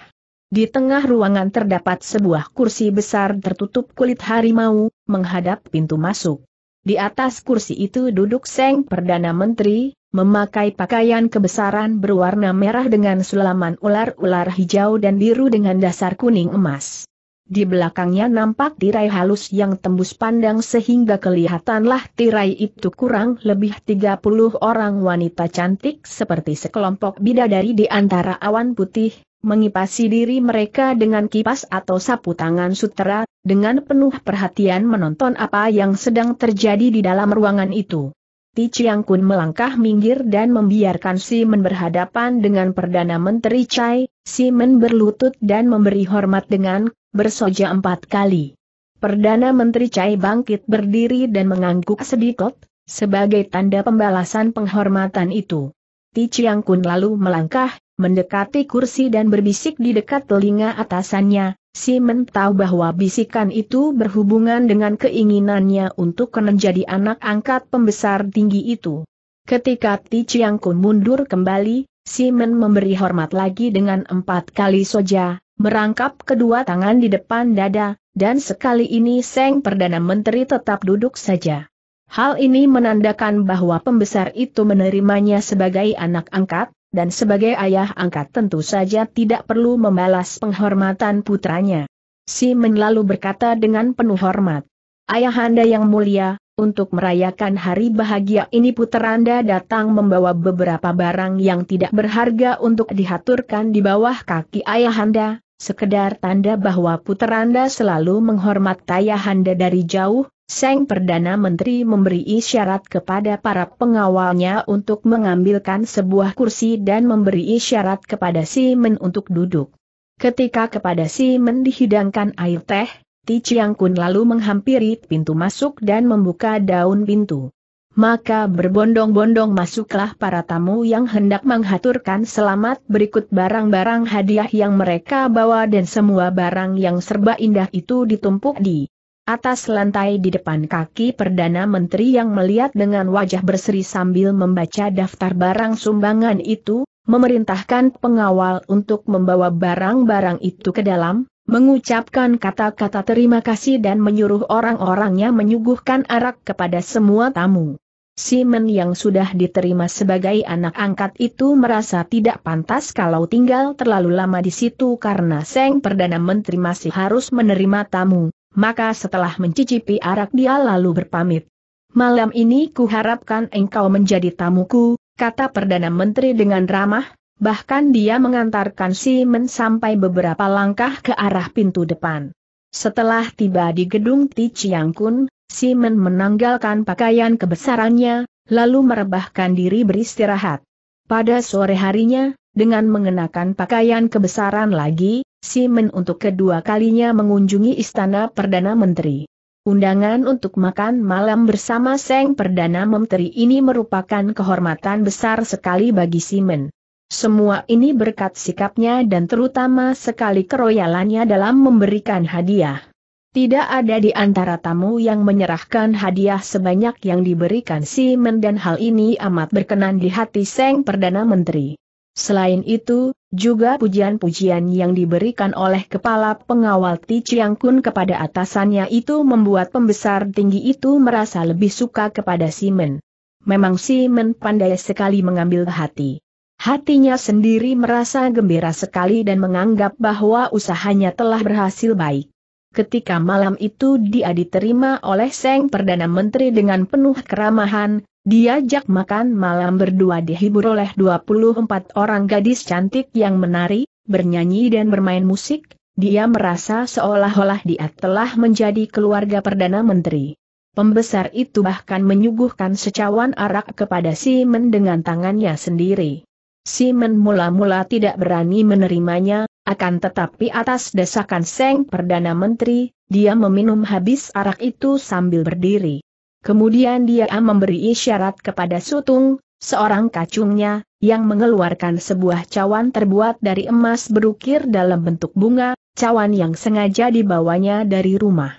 Di tengah ruangan terdapat sebuah kursi besar tertutup kulit harimau, menghadap pintu masuk. Di atas kursi itu duduk Seng Perdana Menteri, memakai pakaian kebesaran berwarna merah dengan sulaman ular-ular hijau dan biru dengan dasar kuning emas. Di belakangnya nampak tirai halus yang tembus pandang sehingga kelihatanlah tirai itu kurang lebih 30 orang wanita cantik seperti sekelompok bidadari di antara awan putih, mengipasi diri mereka dengan kipas atau sapu tangan sutera, dengan penuh perhatian menonton apa yang sedang terjadi di dalam ruangan itu. Ti Chiang Kun melangkah minggir dan membiarkan si men berhadapan dengan Perdana Menteri Chai, Si men berlutut dan memberi hormat dengan bersoja empat kali. Perdana Menteri Cai bangkit berdiri dan mengangguk sedikit, sebagai tanda pembalasan penghormatan itu. Ti Chiang Kun lalu melangkah, mendekati kursi dan berbisik di dekat telinga atasannya, Si Men tahu bahwa bisikan itu berhubungan dengan keinginannya untuk menjadi anak angkat pembesar tinggi itu. Ketika Ti Chiang Kun mundur kembali, Si Men memberi hormat lagi dengan empat kali soja, merangkap kedua tangan di depan dada, dan sekali ini Seng Perdana Menteri tetap duduk saja. Hal ini menandakan bahwa pembesar itu menerimanya sebagai anak angkat, dan sebagai ayah angkat tentu saja tidak perlu membalas penghormatan putranya. Si Men lalu berkata dengan penuh hormat, Ayahanda yang mulia, untuk merayakan hari bahagia ini puteranda datang membawa beberapa barang yang tidak berharga untuk dihaturkan di bawah kaki ayahanda, sekedar tanda bahwa puteranda selalu menghormat tayahanda dari jauh, Seng Perdana Menteri memberi isyarat kepada para pengawalnya untuk mengambilkan sebuah kursi dan memberi isyarat kepada si men untuk duduk. Ketika kepada si men dihidangkan air teh, Ti Chiang Kun lalu menghampiri pintu masuk dan membuka daun pintu maka berbondong-bondong masuklah para tamu yang hendak menghaturkan selamat berikut barang-barang hadiah yang mereka bawa dan semua barang yang serba indah itu ditumpuk di atas lantai di depan kaki Perdana Menteri yang melihat dengan wajah berseri sambil membaca daftar barang sumbangan itu, memerintahkan pengawal untuk membawa barang-barang itu ke dalam, mengucapkan kata-kata terima kasih dan menyuruh orang-orangnya menyuguhkan arak kepada semua tamu. Simon yang sudah diterima sebagai anak angkat itu merasa tidak pantas kalau tinggal terlalu lama di situ karena Seng Perdana Menteri masih harus menerima tamu, maka setelah mencicipi arak dia lalu berpamit. Malam ini kuharapkan engkau menjadi tamuku, kata Perdana Menteri dengan ramah, bahkan dia mengantarkan Simon sampai beberapa langkah ke arah pintu depan. Setelah tiba di gedung Ti Chiang Kun, Simon menanggalkan pakaian kebesarannya, lalu merebahkan diri beristirahat. Pada sore harinya, dengan mengenakan pakaian kebesaran lagi, Simon untuk kedua kalinya mengunjungi istana Perdana Menteri. Undangan untuk makan malam bersama Seng Perdana Menteri ini merupakan kehormatan besar sekali bagi Simon. Semua ini berkat sikapnya dan terutama sekali keroyalannya dalam memberikan hadiah. Tidak ada di antara tamu yang menyerahkan hadiah sebanyak yang diberikan Men dan hal ini amat berkenan di hati Seng Perdana Menteri. Selain itu, juga pujian-pujian yang diberikan oleh kepala pengawal Ti Chiang Kun kepada atasannya itu membuat pembesar tinggi itu merasa lebih suka kepada Simon. Memang Simon pandai sekali mengambil hati. Hatinya sendiri merasa gembira sekali dan menganggap bahwa usahanya telah berhasil baik. Ketika malam itu dia diterima oleh Seng Perdana Menteri dengan penuh keramahan, diajak makan malam berdua dihibur oleh 24 orang gadis cantik yang menari, bernyanyi dan bermain musik, dia merasa seolah-olah dia telah menjadi keluarga Perdana Menteri. Pembesar itu bahkan menyuguhkan secawan arak kepada Simon dengan tangannya sendiri. Simon mula-mula tidak berani menerimanya, akan tetapi atas desakan Seng Perdana Menteri, dia meminum habis arak itu sambil berdiri. Kemudian dia memberi isyarat kepada Sutung, seorang kacungnya, yang mengeluarkan sebuah cawan terbuat dari emas berukir dalam bentuk bunga, cawan yang sengaja dibawanya dari rumah.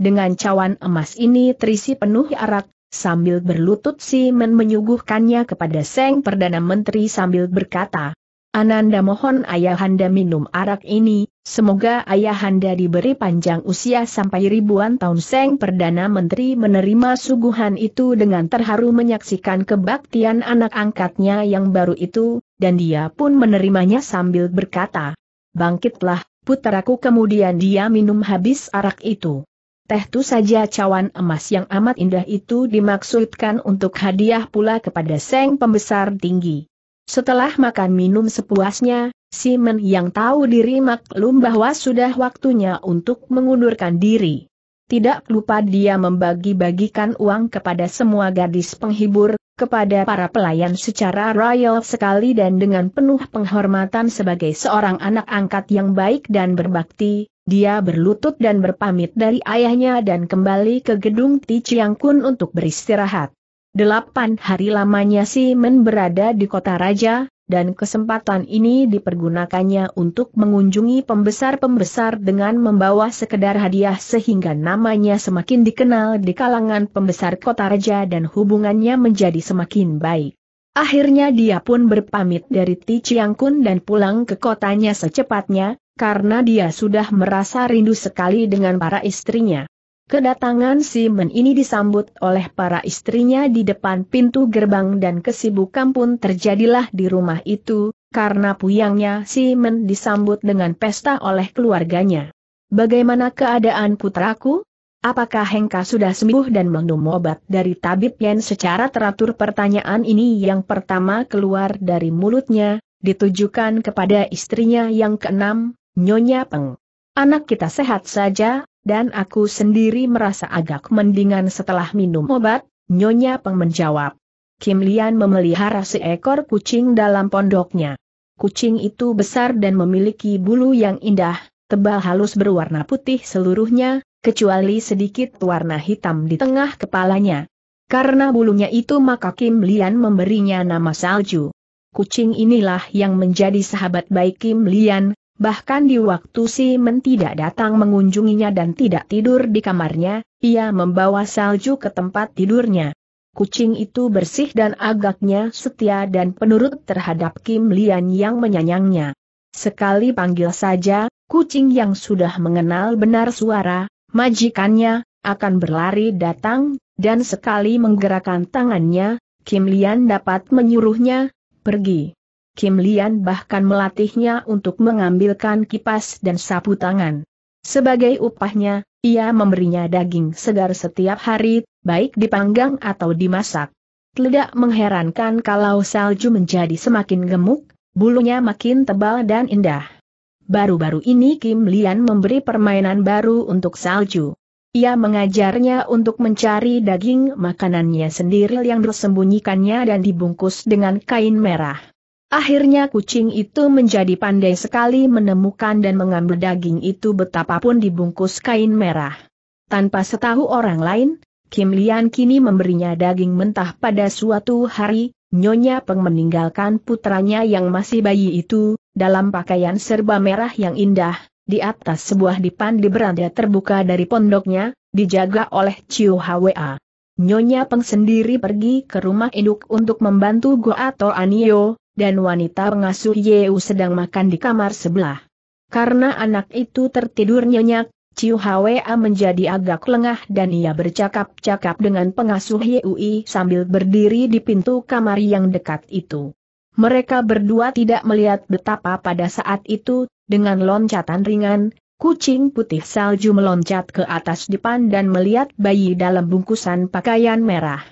Dengan cawan emas ini terisi penuh arak, Sambil berlutut si Men menyuguhkannya kepada Seng Perdana Menteri sambil berkata, Ananda mohon ayahanda minum arak ini, semoga ayahanda diberi panjang usia sampai ribuan tahun Seng Perdana Menteri menerima suguhan itu dengan terharu menyaksikan kebaktian anak angkatnya yang baru itu, dan dia pun menerimanya sambil berkata, Bangkitlah, putaraku. kemudian dia minum habis arak itu. Teh tu saja cawan emas yang amat indah itu dimaksudkan untuk hadiah pula kepada Seng Pembesar Tinggi. Setelah makan minum sepuasnya, Simon yang tahu diri maklum bahwa sudah waktunya untuk mengundurkan diri. Tidak lupa dia membagi-bagikan uang kepada semua gadis penghibur, kepada para pelayan secara royal sekali dan dengan penuh penghormatan sebagai seorang anak angkat yang baik dan berbakti, dia berlutut dan berpamit dari ayahnya dan kembali ke gedung Ti Chiang Kun untuk beristirahat. Delapan hari lamanya men berada di kota raja, dan kesempatan ini dipergunakannya untuk mengunjungi pembesar-pembesar dengan membawa sekedar hadiah sehingga namanya semakin dikenal di kalangan pembesar kota raja dan hubungannya menjadi semakin baik. Akhirnya dia pun berpamit dari Ti Chiang Kun dan pulang ke kotanya secepatnya, karena dia sudah merasa rindu sekali dengan para istrinya. Kedatangan Simon ini disambut oleh para istrinya di depan pintu gerbang dan kesibukan pun terjadilah di rumah itu, karena puyangnya Simon disambut dengan pesta oleh keluarganya. Bagaimana keadaan putraku? Apakah Hengka sudah sembuh dan minum obat dari tabib Yen secara teratur pertanyaan ini yang pertama keluar dari mulutnya, ditujukan kepada istrinya yang keenam, Nyonya Peng. Anak kita sehat saja, dan aku sendiri merasa agak mendingan setelah minum obat, Nyonya Peng menjawab. Kim Lian memelihara seekor kucing dalam pondoknya. Kucing itu besar dan memiliki bulu yang indah, tebal halus berwarna putih seluruhnya, kecuali sedikit warna hitam di tengah kepalanya. Karena bulunya itu maka Kim Lian memberinya nama salju. Kucing inilah yang menjadi sahabat baik Kim Lian, Bahkan di waktu si Men tidak datang mengunjunginya dan tidak tidur di kamarnya, ia membawa salju ke tempat tidurnya. Kucing itu bersih dan agaknya setia dan penurut terhadap Kim Lian yang menyayangnya. Sekali panggil saja, kucing yang sudah mengenal benar suara, majikannya, akan berlari datang, dan sekali menggerakkan tangannya, Kim Lian dapat menyuruhnya, pergi. Kim Lian bahkan melatihnya untuk mengambilkan kipas dan sapu tangan. Sebagai upahnya, ia memberinya daging segar setiap hari, baik dipanggang atau dimasak. Tidak mengherankan kalau salju menjadi semakin gemuk, bulunya makin tebal dan indah. Baru-baru ini Kim Lian memberi permainan baru untuk salju. Ia mengajarnya untuk mencari daging makanannya sendiri yang disembunyikannya dan dibungkus dengan kain merah. Akhirnya kucing itu menjadi pandai sekali menemukan dan mengambil daging itu betapapun dibungkus kain merah. Tanpa setahu orang lain, Kim Lian kini memberinya daging mentah pada suatu hari, Nyonya Peng meninggalkan putranya yang masih bayi itu, dalam pakaian serba merah yang indah, di atas sebuah dipan di beranda terbuka dari pondoknya, dijaga oleh Chiu Hwa. Nyonya Peng sendiri pergi ke rumah induk untuk membantu Goa Anio, dan wanita pengasuh Yeu sedang makan di kamar sebelah. Karena anak itu tertidur nyenyak, Ciu Hwa menjadi agak lengah dan ia bercakap-cakap dengan pengasuh Yeui sambil berdiri di pintu kamar yang dekat itu. Mereka berdua tidak melihat betapa pada saat itu, dengan loncatan ringan, kucing putih salju meloncat ke atas depan dan melihat bayi dalam bungkusan pakaian merah.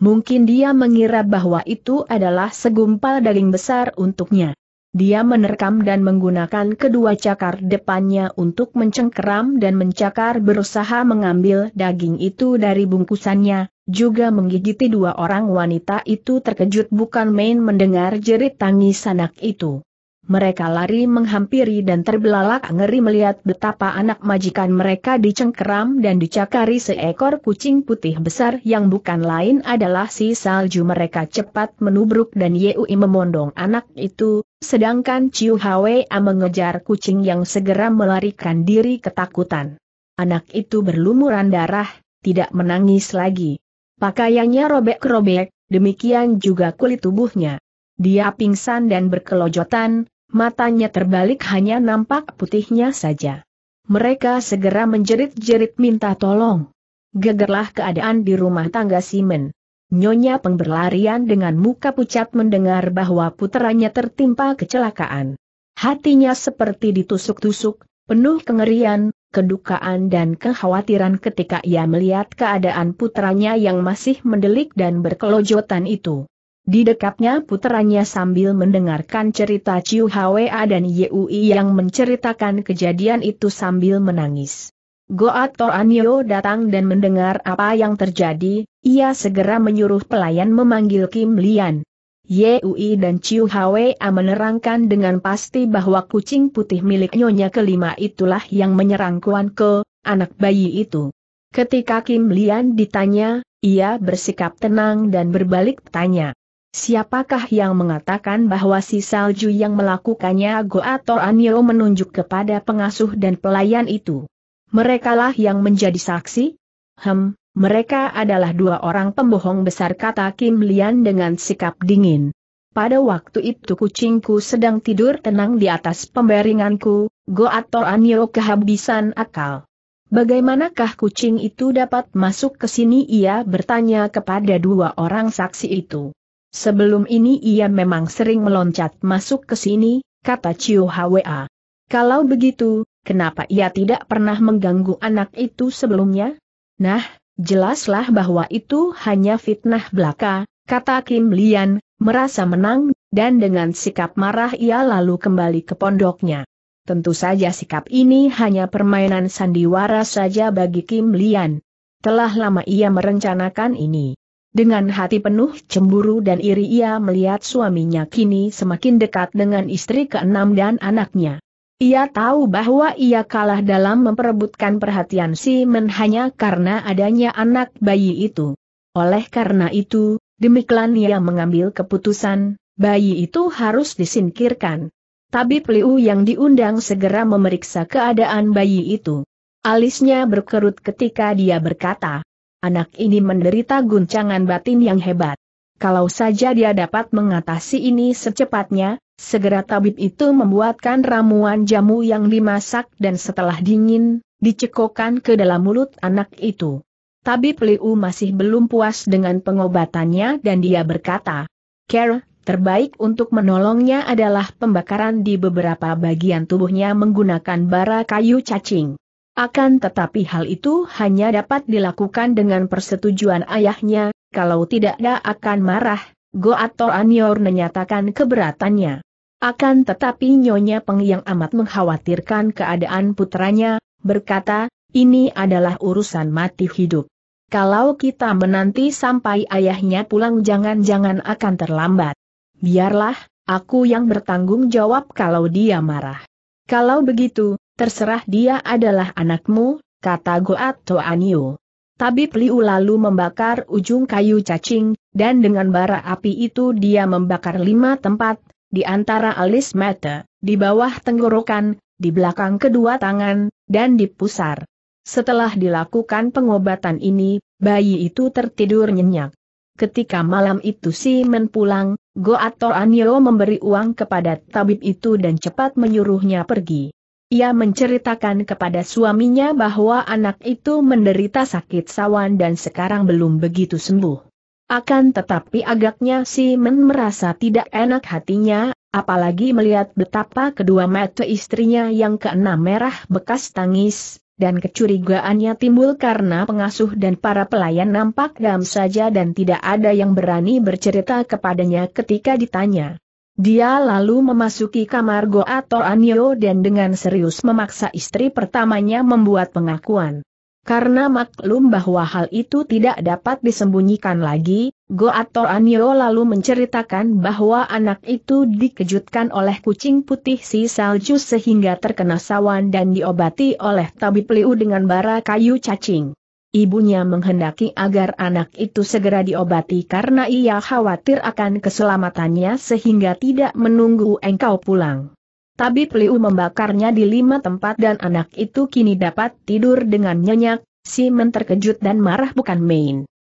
Mungkin dia mengira bahwa itu adalah segumpal daging besar untuknya. Dia menerkam dan menggunakan kedua cakar depannya untuk mencengkeram dan mencakar berusaha mengambil daging itu dari bungkusannya, juga menggigiti dua orang wanita itu terkejut bukan main mendengar jerit tangis anak itu. Mereka lari menghampiri dan terbelalak ngeri melihat betapa anak majikan mereka dicengkeram dan dicakari seekor kucing putih besar yang bukan lain adalah si salju mereka cepat menubruk dan Yui memondong anak itu, sedangkan Ciu Hwa mengejar kucing yang segera melarikan diri ketakutan. Anak itu berlumuran darah, tidak menangis lagi. Pakaiannya robek-robek, demikian juga kulit tubuhnya. Dia pingsan dan berkelojotan, matanya terbalik hanya nampak putihnya saja. Mereka segera menjerit-jerit minta tolong. Gegerlah keadaan di rumah tangga Simen. Nyonya pengberlarian dengan muka pucat mendengar bahwa putranya tertimpa kecelakaan. Hatinya seperti ditusuk-tusuk, penuh kengerian, kedukaan dan kekhawatiran ketika ia melihat keadaan putranya yang masih mendelik dan berkelojotan itu. Di dekatnya putranya sambil mendengarkan cerita Ciu Hwa dan Yui yang menceritakan kejadian itu sambil menangis. Goa Toranyo datang dan mendengar apa yang terjadi, ia segera menyuruh pelayan memanggil Kim Lian. Yui dan Ciu Hwa menerangkan dengan pasti bahwa kucing putih milik nyonya kelima itulah yang menyerang Kuan Ke, anak bayi itu. Ketika Kim Lian ditanya, ia bersikap tenang dan berbalik tanya. Siapakah yang mengatakan bahwa si salju yang melakukannya Goator Anio menunjuk kepada pengasuh dan pelayan itu? Merekalah yang menjadi saksi? Hem, mereka adalah dua orang pembohong besar kata Kim Lian dengan sikap dingin. Pada waktu itu kucingku sedang tidur tenang di atas pembaringanku, Goator Anio kehabisan akal. Bagaimanakah kucing itu dapat masuk ke sini ia bertanya kepada dua orang saksi itu. Sebelum ini ia memang sering meloncat masuk ke sini, kata Chiu Hwa. Kalau begitu, kenapa ia tidak pernah mengganggu anak itu sebelumnya? Nah, jelaslah bahwa itu hanya fitnah belaka, kata Kim Lian, merasa menang, dan dengan sikap marah ia lalu kembali ke pondoknya. Tentu saja sikap ini hanya permainan sandiwara saja bagi Kim Lian. Telah lama ia merencanakan ini. Dengan hati penuh cemburu dan iri ia melihat suaminya kini semakin dekat dengan istri keenam dan anaknya. Ia tahu bahwa ia kalah dalam memperebutkan perhatian Simon hanya karena adanya anak bayi itu. Oleh karena itu, demikian ia mengambil keputusan, bayi itu harus disingkirkan. Tabib Liu yang diundang segera memeriksa keadaan bayi itu. Alisnya berkerut ketika dia berkata, Anak ini menderita guncangan batin yang hebat. Kalau saja dia dapat mengatasi ini secepatnya, segera tabib itu membuatkan ramuan jamu yang dimasak dan setelah dingin, dicekokkan ke dalam mulut anak itu. Tabib Liu masih belum puas dengan pengobatannya dan dia berkata, Care, terbaik untuk menolongnya adalah pembakaran di beberapa bagian tubuhnya menggunakan bara kayu cacing. Akan tetapi hal itu hanya dapat dilakukan dengan persetujuan ayahnya, kalau tidak dia akan marah, Go atau Anyor menyatakan keberatannya. Akan tetapi Nyonya Peng yang amat mengkhawatirkan keadaan putranya, berkata, ini adalah urusan mati hidup. Kalau kita menanti sampai ayahnya pulang jangan-jangan akan terlambat. Biarlah, aku yang bertanggung jawab kalau dia marah. Kalau begitu, terserah dia adalah anakmu, kata Goat Toanio. Tabib Liu lalu membakar ujung kayu cacing, dan dengan bara api itu dia membakar lima tempat, di antara alis mata, di bawah tenggorokan, di belakang kedua tangan, dan di pusar. Setelah dilakukan pengobatan ini, bayi itu tertidur nyenyak. Ketika malam itu Men pulang, Goat Toranio memberi uang kepada tabib itu dan cepat menyuruhnya pergi. Ia menceritakan kepada suaminya bahwa anak itu menderita sakit sawan dan sekarang belum begitu sembuh. Akan tetapi agaknya Simon merasa tidak enak hatinya, apalagi melihat betapa kedua mata istrinya yang keenam merah bekas tangis, dan kecurigaannya timbul karena pengasuh dan para pelayan nampak dam saja dan tidak ada yang berani bercerita kepadanya ketika ditanya. Dia lalu memasuki kamar Tor Anyo dan dengan serius memaksa istri pertamanya membuat pengakuan. Karena maklum bahwa hal itu tidak dapat disembunyikan lagi, Tor Anyo lalu menceritakan bahwa anak itu dikejutkan oleh kucing putih si salju sehingga terkena sawan dan diobati oleh tabib Liu dengan bara kayu cacing. Ibunya menghendaki agar anak itu segera diobati karena ia khawatir akan keselamatannya sehingga tidak menunggu engkau pulang. Tapi Liu membakarnya di lima tempat dan anak itu kini dapat tidur dengan nyenyak, Simon terkejut dan marah bukan main.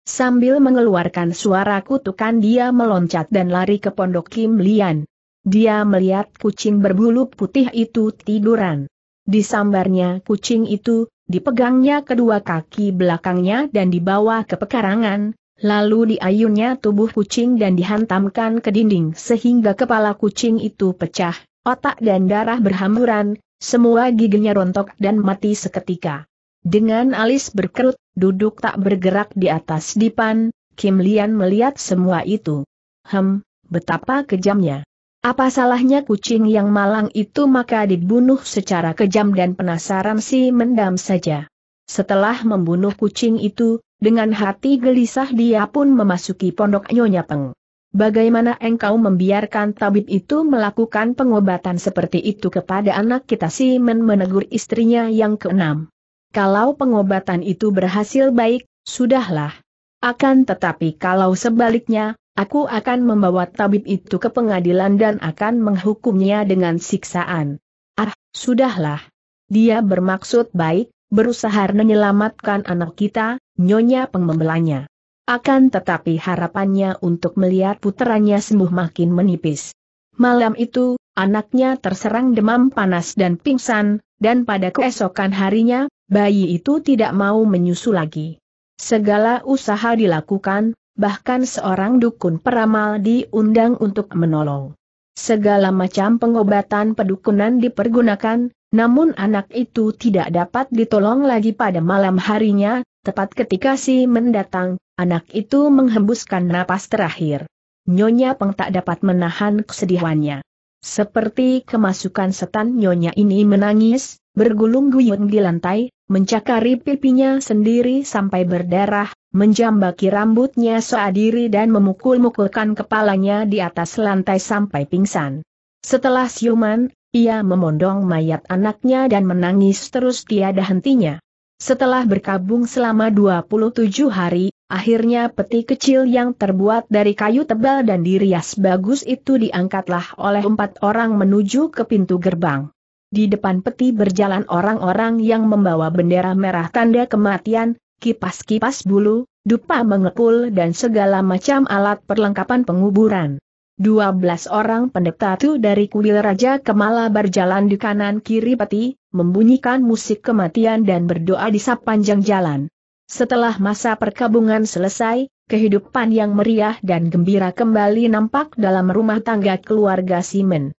Sambil mengeluarkan suara kutukan dia meloncat dan lari ke pondok Kim Lian. Dia melihat kucing berbulu putih itu tiduran. Disambarnya kucing itu, dipegangnya kedua kaki belakangnya dan dibawa ke pekarangan, lalu diayunnya tubuh kucing dan dihantamkan ke dinding sehingga kepala kucing itu pecah, otak dan darah berhamburan, semua giginya rontok dan mati seketika. Dengan alis berkerut, duduk tak bergerak di atas dipan, Kim Lian melihat semua itu. Hem, betapa kejamnya. Apa salahnya kucing yang malang itu maka dibunuh secara kejam dan penasaran si mendam saja. Setelah membunuh kucing itu, dengan hati gelisah dia pun memasuki pondok Nyonya Peng. Bagaimana engkau membiarkan tabib itu melakukan pengobatan seperti itu kepada anak kita si Men menegur istrinya yang keenam. Kalau pengobatan itu berhasil baik, sudahlah. Akan tetapi kalau sebaliknya, Aku akan membawa tabib itu ke pengadilan dan akan menghukumnya dengan siksaan. Ah, sudahlah. Dia bermaksud baik, berusaha menyelamatkan anak kita, nyonya pengembelanya. Akan tetapi harapannya untuk melihat putranya sembuh makin menipis. Malam itu, anaknya terserang demam panas dan pingsan, dan pada keesokan harinya, bayi itu tidak mau menyusu lagi. Segala usaha dilakukan, bahkan seorang dukun peramal diundang untuk menolong. Segala macam pengobatan pedukunan dipergunakan, namun anak itu tidak dapat ditolong lagi pada malam harinya, tepat ketika si mendatang, anak itu menghembuskan napas terakhir. Nyonya Peng tak dapat menahan kesedihannya. Seperti kemasukan setan Nyonya ini menangis, bergulung guyun di lantai, mencakari pipinya sendiri sampai berdarah, menjambaki rambutnya seadiri dan memukul-mukulkan kepalanya di atas lantai sampai pingsan. Setelah siuman, ia memondong mayat anaknya dan menangis terus tiada hentinya. Setelah berkabung selama 27 hari, akhirnya peti kecil yang terbuat dari kayu tebal dan dirias bagus itu diangkatlah oleh empat orang menuju ke pintu gerbang. Di depan peti berjalan orang-orang yang membawa bendera merah tanda kematian, kipas-kipas bulu, dupa mengepul dan segala macam alat perlengkapan penguburan. 12 orang pendeta itu dari kuil Raja Kemala berjalan di kanan kiri peti, membunyikan musik kematian dan berdoa di sepanjang jalan. Setelah masa perkabungan selesai, kehidupan yang meriah dan gembira kembali nampak dalam rumah tangga keluarga Simen.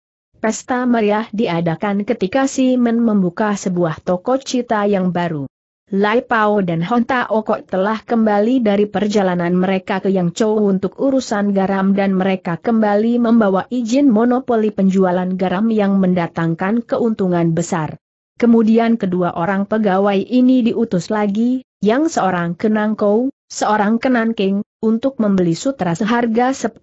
Pesta meriah diadakan ketika Simon membuka sebuah toko cita yang baru. Lai Pao dan Honta Okok telah kembali dari perjalanan mereka ke Yang Chou untuk urusan garam dan mereka kembali membawa izin monopoli penjualan garam yang mendatangkan keuntungan besar. Kemudian kedua orang pegawai ini diutus lagi, yang seorang Kenang Kou, seorang Kenan King, untuk membeli sutra seharga 10.000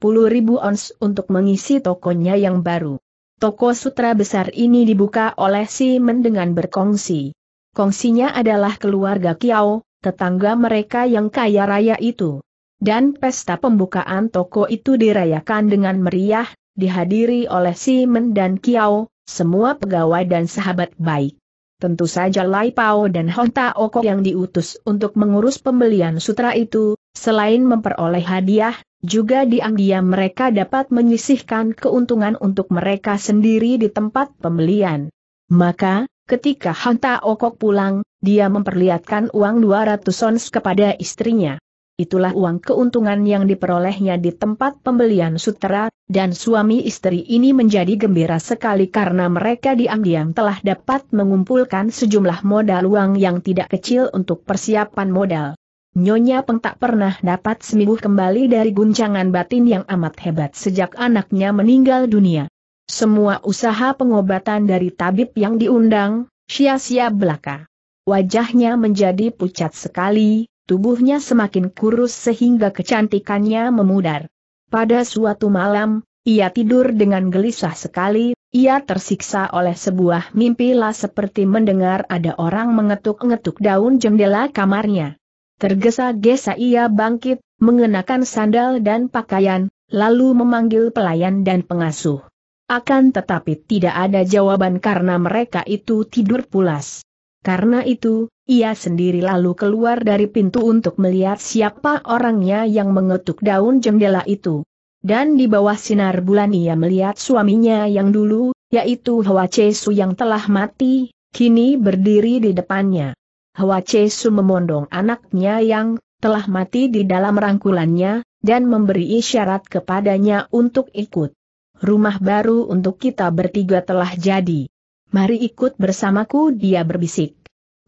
ons untuk mengisi tokonya yang baru toko sutra besar ini dibuka oleh si Men dengan berkongsi. Kongsinya adalah keluarga Kiao, tetangga mereka yang kaya raya itu. Dan pesta pembukaan toko itu dirayakan dengan meriah, dihadiri oleh si Men dan Kiao, semua pegawai dan sahabat baik. Tentu saja Lai Pao dan Hon Ta yang diutus untuk mengurus pembelian sutra itu, selain memperoleh hadiah, juga diam-diam mereka dapat menyisihkan keuntungan untuk mereka sendiri di tempat pembelian. Maka, ketika Hanta Okok pulang, dia memperlihatkan uang 200 ons kepada istrinya. Itulah uang keuntungan yang diperolehnya di tempat pembelian sutera, dan suami istri ini menjadi gembira sekali karena mereka diam-diam telah dapat mengumpulkan sejumlah modal uang yang tidak kecil untuk persiapan modal. Nyonya Peng tak pernah dapat seminggu kembali dari guncangan batin yang amat hebat sejak anaknya meninggal dunia. Semua usaha pengobatan dari tabib yang diundang, sia-sia belaka. Wajahnya menjadi pucat sekali, tubuhnya semakin kurus sehingga kecantikannya memudar. Pada suatu malam, ia tidur dengan gelisah sekali, ia tersiksa oleh sebuah mimpi lah seperti mendengar ada orang mengetuk-ngetuk daun jendela kamarnya. Tergesa-gesa ia bangkit, mengenakan sandal dan pakaian, lalu memanggil pelayan dan pengasuh. Akan tetapi tidak ada jawaban karena mereka itu tidur pulas. Karena itu, ia sendiri lalu keluar dari pintu untuk melihat siapa orangnya yang mengetuk daun jendela itu. Dan di bawah sinar bulan ia melihat suaminya yang dulu, yaitu Hwa Chesu yang telah mati, kini berdiri di depannya. Hwa Su memondong anaknya yang telah mati di dalam rangkulannya, dan memberi isyarat kepadanya untuk ikut. Rumah baru untuk kita bertiga telah jadi. Mari ikut bersamaku dia berbisik.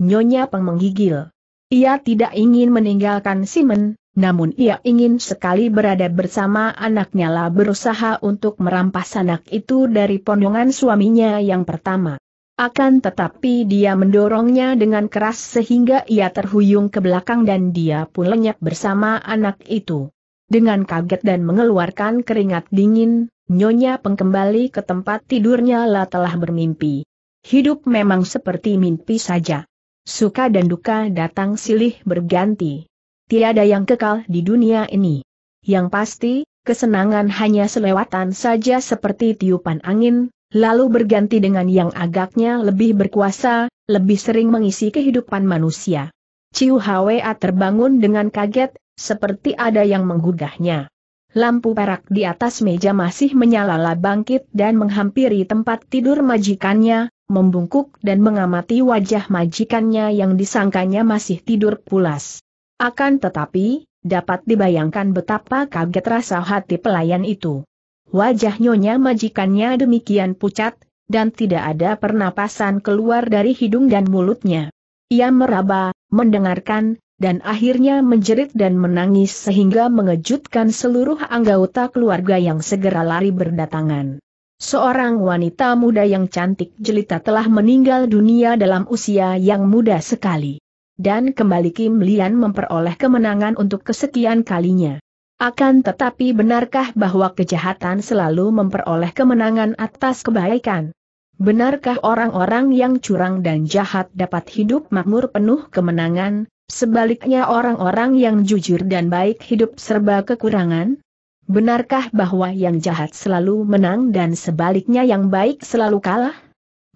Nyonya Peng menggigil. Ia tidak ingin meninggalkan Simon, namun ia ingin sekali berada bersama anaknya lah berusaha untuk merampas anak itu dari pondongan suaminya yang pertama. Akan tetapi dia mendorongnya dengan keras sehingga ia terhuyung ke belakang dan dia pun lenyap bersama anak itu. Dengan kaget dan mengeluarkan keringat dingin, Nyonya pengkembali ke tempat tidurnya lah telah bermimpi. Hidup memang seperti mimpi saja. Suka dan duka datang silih berganti. Tiada yang kekal di dunia ini. Yang pasti, kesenangan hanya selewatan saja seperti tiupan angin, lalu berganti dengan yang agaknya lebih berkuasa, lebih sering mengisi kehidupan manusia. Ciu Hwa terbangun dengan kaget, seperti ada yang menggugahnya. Lampu perak di atas meja masih menyala bangkit dan menghampiri tempat tidur majikannya, membungkuk dan mengamati wajah majikannya yang disangkanya masih tidur pulas. Akan tetapi, dapat dibayangkan betapa kaget rasa hati pelayan itu. Wajah nyonya majikannya demikian pucat, dan tidak ada pernapasan keluar dari hidung dan mulutnya. Ia meraba, mendengarkan, dan akhirnya menjerit dan menangis sehingga mengejutkan seluruh anggota keluarga yang segera lari berdatangan. Seorang wanita muda yang cantik jelita telah meninggal dunia dalam usia yang muda sekali. Dan kembali Kim Lian memperoleh kemenangan untuk kesekian kalinya. Akan tetapi benarkah bahwa kejahatan selalu memperoleh kemenangan atas kebaikan? Benarkah orang-orang yang curang dan jahat dapat hidup makmur penuh kemenangan, sebaliknya orang-orang yang jujur dan baik hidup serba kekurangan? Benarkah bahwa yang jahat selalu menang dan sebaliknya yang baik selalu kalah?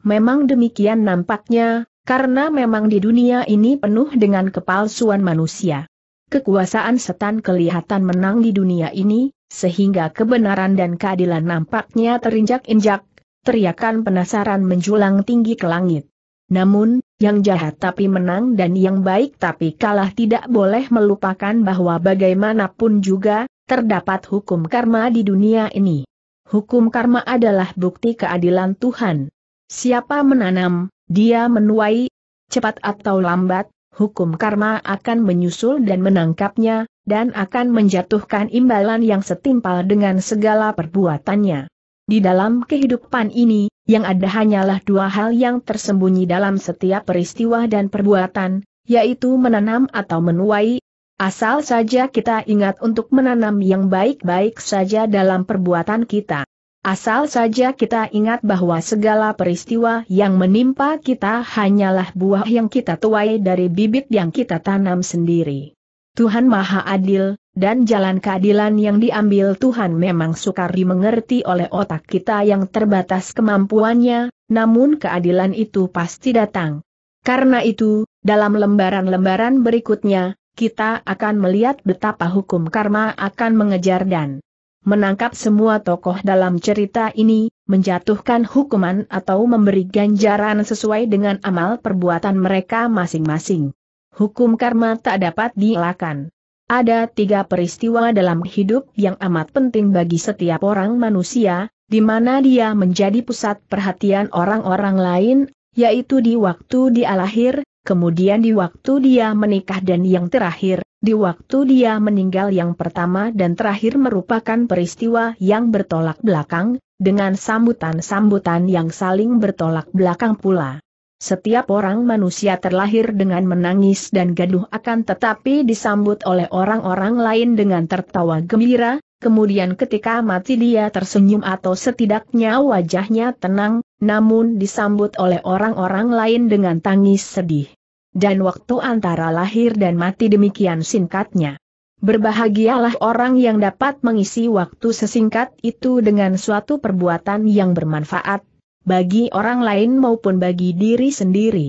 Memang demikian nampaknya, karena memang di dunia ini penuh dengan kepalsuan manusia kekuasaan setan kelihatan menang di dunia ini, sehingga kebenaran dan keadilan nampaknya terinjak-injak, teriakan penasaran menjulang tinggi ke langit. Namun, yang jahat tapi menang dan yang baik tapi kalah tidak boleh melupakan bahwa bagaimanapun juga, terdapat hukum karma di dunia ini. Hukum karma adalah bukti keadilan Tuhan. Siapa menanam, dia menuai, cepat atau lambat, hukum karma akan menyusul dan menangkapnya, dan akan menjatuhkan imbalan yang setimpal dengan segala perbuatannya. Di dalam kehidupan ini, yang ada hanyalah dua hal yang tersembunyi dalam setiap peristiwa dan perbuatan, yaitu menanam atau menuai. Asal saja kita ingat untuk menanam yang baik-baik saja dalam perbuatan kita. Asal saja kita ingat bahwa segala peristiwa yang menimpa kita hanyalah buah yang kita tuai dari bibit yang kita tanam sendiri. Tuhan Maha Adil, dan jalan keadilan yang diambil Tuhan memang sukar dimengerti oleh otak kita yang terbatas kemampuannya, namun keadilan itu pasti datang. Karena itu, dalam lembaran-lembaran berikutnya, kita akan melihat betapa hukum karma akan mengejar dan menangkap semua tokoh dalam cerita ini, menjatuhkan hukuman atau memberi ganjaran sesuai dengan amal perbuatan mereka masing-masing. Hukum karma tak dapat dielakkan. Ada tiga peristiwa dalam hidup yang amat penting bagi setiap orang manusia, di mana dia menjadi pusat perhatian orang-orang lain, yaitu di waktu dia lahir, kemudian di waktu dia menikah dan yang terakhir, di waktu dia meninggal yang pertama dan terakhir merupakan peristiwa yang bertolak belakang, dengan sambutan-sambutan yang saling bertolak belakang pula. Setiap orang manusia terlahir dengan menangis dan gaduh akan tetapi disambut oleh orang-orang lain dengan tertawa gembira, kemudian ketika mati dia tersenyum atau setidaknya wajahnya tenang, namun disambut oleh orang-orang lain dengan tangis sedih dan waktu antara lahir dan mati demikian singkatnya. Berbahagialah orang yang dapat mengisi waktu sesingkat itu dengan suatu perbuatan yang bermanfaat, bagi orang lain maupun bagi diri sendiri.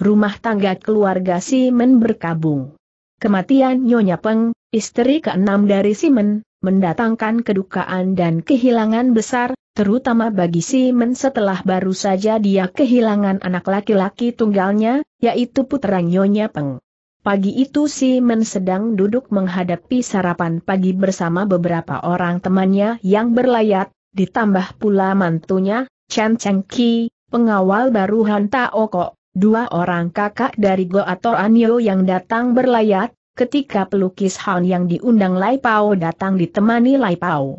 Rumah tangga keluarga Simen berkabung. Kematian Nyonya Peng, istri keenam dari Simen, mendatangkan kedukaan dan kehilangan besar, terutama bagi Si Men setelah baru saja dia kehilangan anak laki-laki tunggalnya, yaitu putra Nyonya Peng. Pagi itu Si Men sedang duduk menghadapi sarapan pagi bersama beberapa orang temannya yang berlayat, ditambah pula mantunya, Chen Cheng Ki, pengawal baru Han Taoko, dua orang kakak dari Go atau Anio yang datang berlayat, ketika pelukis Han yang diundang Lai Pao datang ditemani Lai Pao.